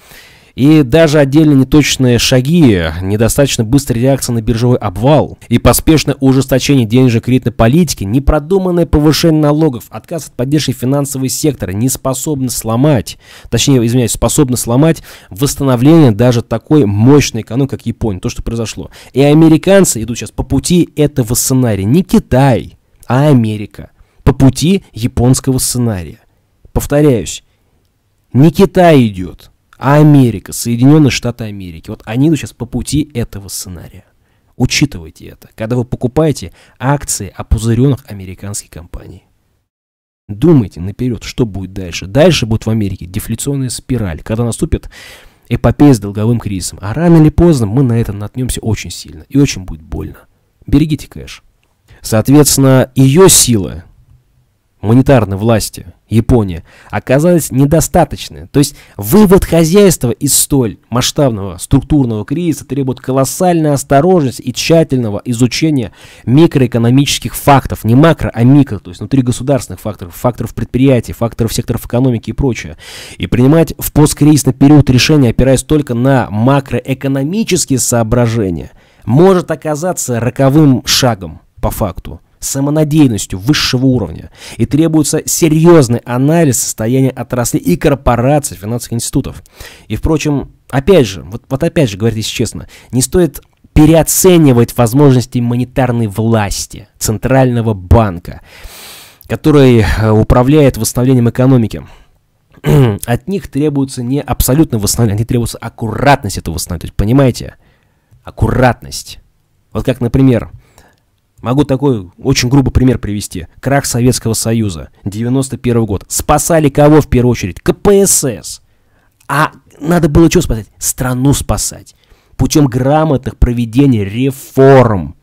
И даже отдельно неточные шаги, недостаточно быстрая реакция на биржевой обвал и поспешное ужесточение денежно-кредитной политики, непродуманное повышение налогов, отказ от поддержки финансового сектора не способны сломать, точнее, извиняюсь, способны сломать восстановление даже такой мощной экономики, как Япония, то, что произошло. И американцы идут сейчас по пути этого сценария. Не Китай, а Америка. По пути японского сценария. Повторяюсь, не Китай идет, Америка, Соединенные Штаты Америки, вот они идут сейчас по пути этого сценария. Учитывайте это, когда вы покупаете акции опузыренных американских компаний. Думайте наперед, что будет дальше. Дальше будет в Америке дефляционная спираль, когда наступит эпопея с долговым кризисом. А рано или поздно мы на это наткнемся очень сильно и очень будет больно. Берегите кэш. Соответственно, ее сила монетарной власти Японии оказались недостаточны. То есть вывод хозяйства из столь масштабного структурного кризиса требует колоссальной осторожности и тщательного изучения микроэкономических фактов, не макро, а микро, то есть внутри государственных факторов, факторов предприятий, факторов секторов экономики и прочее. И принимать в посткризисный период решения, опираясь только на макроэкономические соображения, может оказаться роковым шагом по факту самонадеянностью высшего уровня. И требуется серьезный анализ состояния отрасли и корпораций, финансовых институтов. И, впрочем, опять же, вот, вот опять же, говорите честно, не стоит переоценивать возможности монетарной власти, Центрального банка, который э, управляет восстановлением экономики от них требуется не абсолютное восстановление, они требуются аккуратность этого восстановления. Понимаете? Аккуратность. Вот как, например, Могу такой очень грубый пример привести. Крах Советского Союза, 91 год. Спасали кого в первую очередь? КПСС. А надо было что спасать? Страну спасать. Путем грамотных проведений реформ.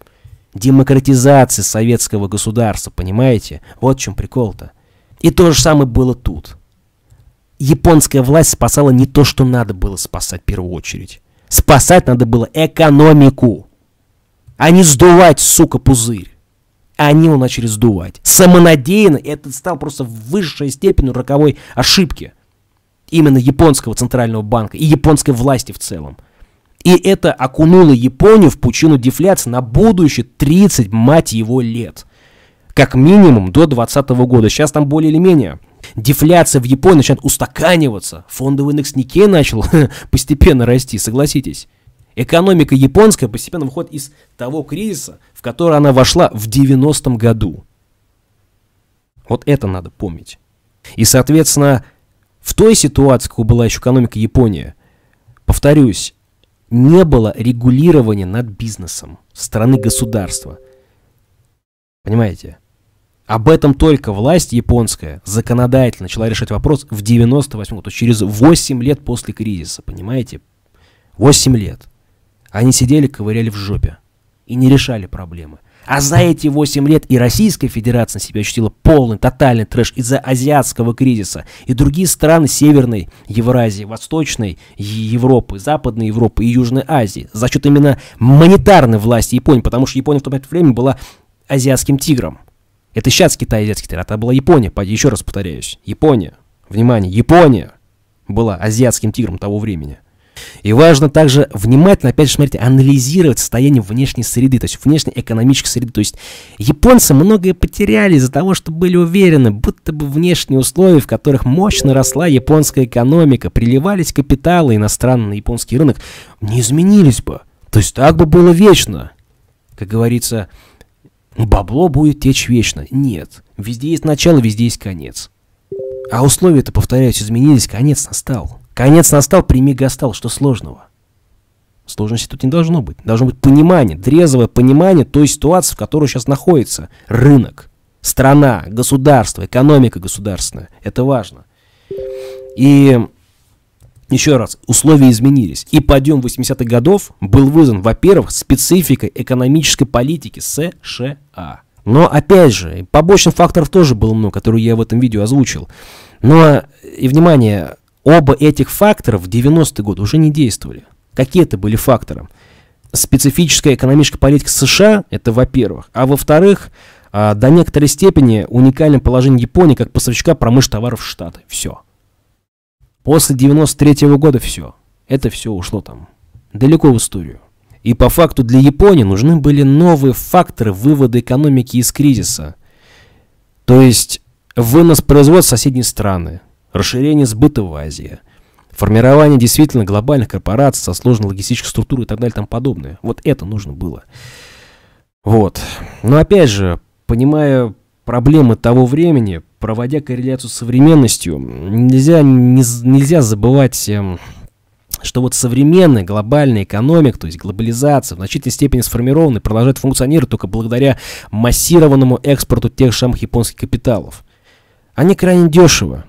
Демократизации советского государства, понимаете? Вот в чем прикол-то. И то же самое было тут. Японская власть спасала не то, что надо было спасать в первую очередь. Спасать надо было экономику а не сдувать, сука, пузырь. А они его начали сдувать. Самонадеянно, и это стал просто в высшей степени роковой ошибки именно японского центрального банка и японской власти в целом. И это окунуло Японию в пучину дефляции на будущее 30, мать его, лет. Как минимум до 2020 года. Сейчас там более или менее. Дефляция в Японии начинает устаканиваться. Фондовый индекс Никей начал постепенно расти, согласитесь. Экономика японская постепенно выходит из того кризиса, в который она вошла в 90-м году. Вот это надо помнить. И, соответственно, в той ситуации, какой была еще экономика Японии, повторюсь, не было регулирования над бизнесом стороны государства. Понимаете? Об этом только власть японская законодательно начала решать вопрос в 98 году, то есть через 8 лет после кризиса, понимаете? 8 лет. Они сидели, ковыряли в жопе и не решали проблемы. А за эти 8 лет и Российская Федерация на себя ощутила полный, тотальный трэш из-за азиатского кризиса. И другие страны Северной Евразии, Восточной Европы, Западной Европы и Южной Азии. За счет именно монетарной власти Японии, потому что Япония в то время была азиатским тигром. Это сейчас Китай азиатский тигр, а это была Япония, еще раз повторяюсь. Япония, внимание, Япония была азиатским тигром того времени. И важно также внимательно, опять же, смотрите, анализировать состояние внешней среды, то есть внешней экономической среды. То есть японцы многое потеряли из-за того, что были уверены, будто бы внешние условия, в которых мощно росла японская экономика, приливались капиталы иностранный на японский рынок, не изменились бы. То есть так бы было вечно. Как говорится, «Ну, бабло будет течь вечно. Нет. Везде есть начало, везде есть конец. А условия-то, повторяюсь, изменились, конец настал. Конец настал, прими гастал, что сложного? Сложности тут не должно быть. Должно быть понимание, трезвое понимание той ситуации, в которой сейчас находится рынок, страна, государство, экономика государственная. Это важно. И еще раз, условия изменились. И подъем 80-х годов был вызван, во-первых, спецификой экономической политики США. Но опять же, побочных факторов тоже было много, которые я в этом видео озвучил. Но, и внимание, Оба этих фактора в 90 е годы уже не действовали. Какие это были факторы? Специфическая экономическая политика США, это во-первых. А во-вторых, а, до некоторой степени уникальное положение Японии как поставщика промышленных товаров в Штаты. Все. После 93 -го года все. Это все ушло там. Далеко в историю. И по факту для Японии нужны были новые факторы вывода экономики из кризиса. То есть вынос производства соседней страны, расширение сбыта в Азии, формирование действительно глобальных корпораций со сложной логистической структурой и так далее и тому подобное. Вот это нужно было. Вот. Но опять же, понимая проблемы того времени, проводя корреляцию с современностью, нельзя, не, нельзя забывать, эм, что вот современная глобальная экономика, то есть глобализация, в значительной степени сформирована и продолжает функционировать только благодаря массированному экспорту тех же самых японских капиталов. Они крайне дешевы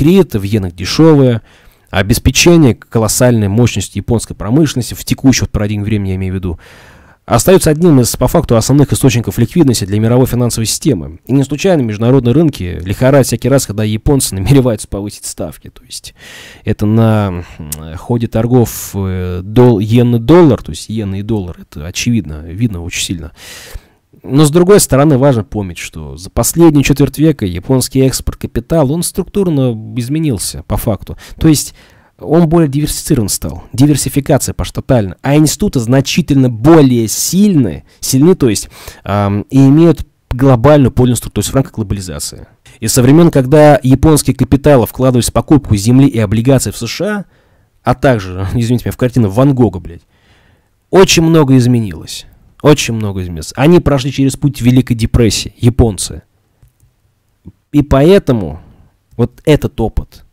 секрет, в иенах дешевая. Обеспечение колоссальной мощности японской промышленности в текущем парадигме времени, я имею в виду, остается одним из, по факту, основных источников ликвидности для мировой финансовой системы. И не случайно международные рынки лихорадят всякий раз, когда японцы намереваются повысить ставки. То есть это на ходе торгов э, дол, иен-доллар, то есть иены и доллар, это очевидно, видно очень сильно. Но с другой стороны, важно помнить, что за последний четверть века японский экспорт капитала, он структурно изменился по факту. То есть он более диверсифицирован стал. Диверсификация поштатально. А институты значительно более сильны, сильны, то есть, эм, и имеют глобальную пользу структуру, то есть франко глобализация. И со времен, когда японские капиталы вкладывались в покупку земли и облигаций в США, а также, извините меня, в картину Ван Гога, блядь, очень много изменилось. Очень много изменилось. Они прошли через путь Великой депрессии, японцы. И поэтому вот этот опыт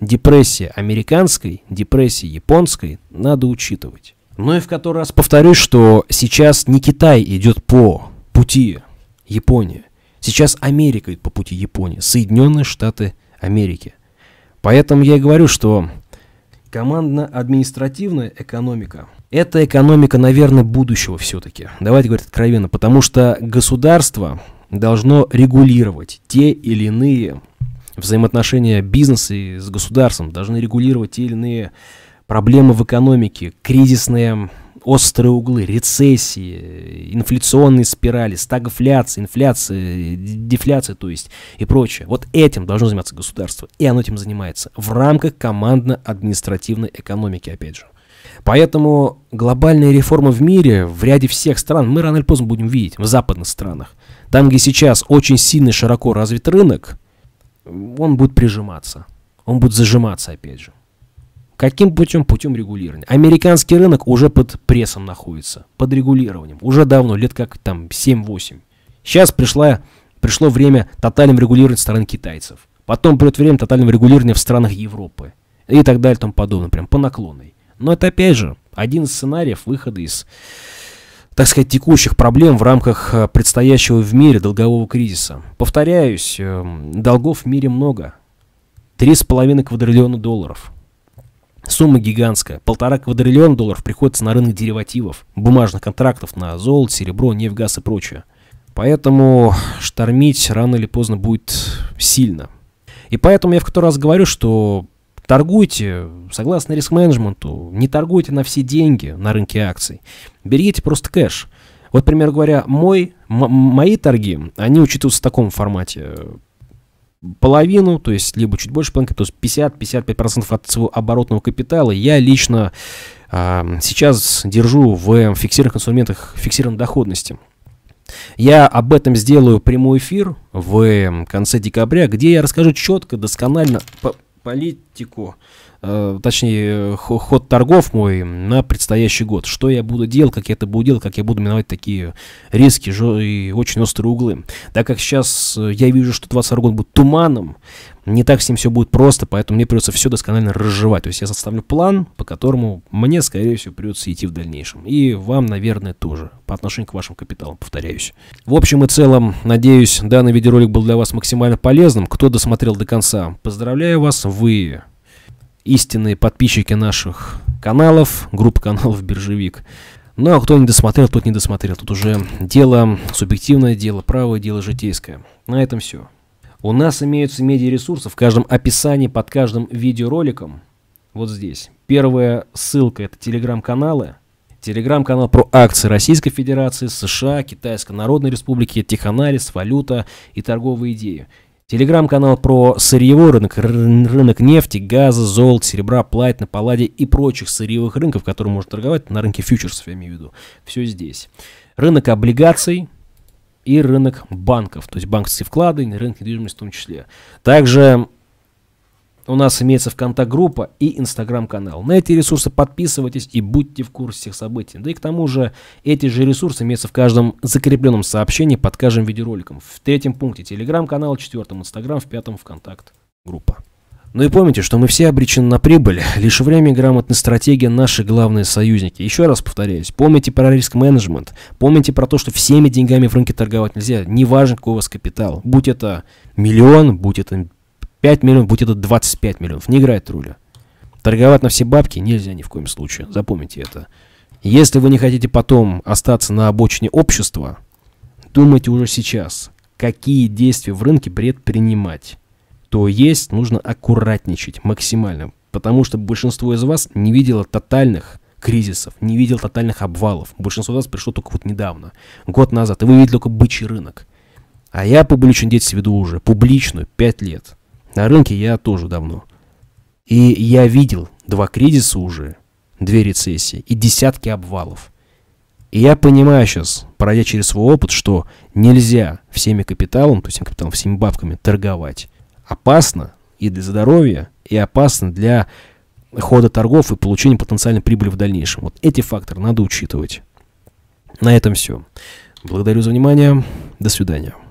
депрессии американской, депрессии японской надо учитывать. Ну и в который раз повторюсь, что сейчас не Китай идет по пути Японии. Сейчас Америка идет по пути Японии, Соединенные Штаты Америки. Поэтому я и говорю, что Командно-административная экономика. Это экономика, наверное, будущего все-таки. Давайте говорить откровенно, потому что государство должно регулировать те или иные взаимоотношения бизнеса и с государством, должны регулировать те или иные проблемы в экономике, кризисные острые углы, рецессии, инфляционные спирали, стагфляция, инфляция, дефляция, то есть, и прочее. Вот этим должно заниматься государство, и оно этим занимается в рамках командно-административной экономики, опять же. Поэтому глобальная реформа в мире в ряде всех стран мы рано или поздно будем видеть, в западных странах. Там, где сейчас очень сильный, широко развит рынок, он будет прижиматься, он будет зажиматься опять же. Каким путем? Путем регулирования. Американский рынок уже под прессом находится, под регулированием. Уже давно, лет как там 7-8. Сейчас пришла, пришло время тотального регулирования стран китайцев. Потом придет время тотального регулирования в странах Европы. И так далее, и тому подобное, прям по наклонной. Но это опять же один из сценариев выхода из, так сказать, текущих проблем в рамках э, предстоящего в мире долгового кризиса. Повторяюсь, эм, долгов в мире много. 3,5 квадриллиона долларов – Сумма гигантская. Полтора квадриллиона долларов приходится на рынок деривативов, бумажных контрактов на золото, серебро, нефть, газ и прочее. Поэтому штормить рано или поздно будет сильно. И поэтому я в который раз говорю, что торгуйте согласно риск-менеджменту, не торгуйте на все деньги на рынке акций. Берите просто кэш. Вот, пример говоря, мой, мои торги, они учитываются в таком формате половину, то есть либо чуть больше половинки, то есть 50-55% от своего оборотного капитала я лично а, сейчас держу в фиксированных инструментах фиксированной доходности. Я об этом сделаю прямой эфир в конце декабря, где я расскажу четко, досконально, политику, э, точнее, ход торгов мой на предстоящий год. Что я буду делать, как я это буду делать, как я буду миновать такие резкие и очень острые углы. Так как сейчас э, я вижу, что 22 год будет туманом, не так с ним все будет просто, поэтому мне придется все досконально разжевать. То есть я составлю план, по которому мне, скорее всего, придется идти в дальнейшем. И вам, наверное, тоже, по отношению к вашим капиталам, повторяюсь. В общем и целом, надеюсь, данный видеоролик был для вас максимально полезным. Кто досмотрел до конца, поздравляю вас, вы истинные подписчики наших каналов, групп каналов «Биржевик». Ну а кто не досмотрел, тот не досмотрел. Тут уже дело субъективное, дело правое, дело житейское. На этом все. У нас имеются медиаресурсы в каждом описании под каждым видеороликом. Вот здесь. Первая ссылка это телеграм-каналы. Телеграм-канал про акции Российской Федерации, США, Китайской Народной Республики, теханализ, валюта и торговые идеи. Телеграм-канал про сырьевой рынок, рынок нефти, газа, золота, серебра, платина, палладия и прочих сырьевых рынков, которые можно торговать на рынке фьючерсов, я имею в виду. Все здесь. Рынок облигаций, и рынок банков, то есть банковские вклады, рынок недвижимости в том числе. Также у нас имеется ВКонтакт-группа и Инстаграм-канал. На эти ресурсы подписывайтесь и будьте в курсе всех событий. Да и к тому же эти же ресурсы имеются в каждом закрепленном сообщении под каждым видеороликом. В третьем пункте Телеграм-канал, в четвертом Инстаграм, в пятом ВКонтакт-группа. Ну и помните, что мы все обречены на прибыль. Лишь время и грамотная стратегия – наши главные союзники. Еще раз повторяюсь, помните про риск-менеджмент, помните про то, что всеми деньгами в рынке торговать нельзя, неважно, какой у вас капитал. Будь это миллион, будь это 5 миллионов, будь это 25 миллионов, не играет руля. Торговать на все бабки нельзя ни в коем случае, запомните это. Если вы не хотите потом остаться на обочине общества, думайте уже сейчас, какие действия в рынке предпринимать что есть, нужно аккуратничать максимально, потому что большинство из вас не видело тотальных кризисов, не видел тотальных обвалов. Большинство из вас пришло только вот недавно, год назад, и вы видели только бычий рынок. А я публичную деятельность веду уже, публичную, 5 лет. На рынке я тоже давно. И я видел два кризиса уже, две рецессии и десятки обвалов. И я понимаю сейчас, пройдя через свой опыт, что нельзя всеми капиталом, то есть всеми капиталом, всеми бабками торговать опасно и для здоровья, и опасно для хода торгов и получения потенциальной прибыли в дальнейшем. Вот эти факторы надо учитывать. На этом все. Благодарю за внимание. До свидания.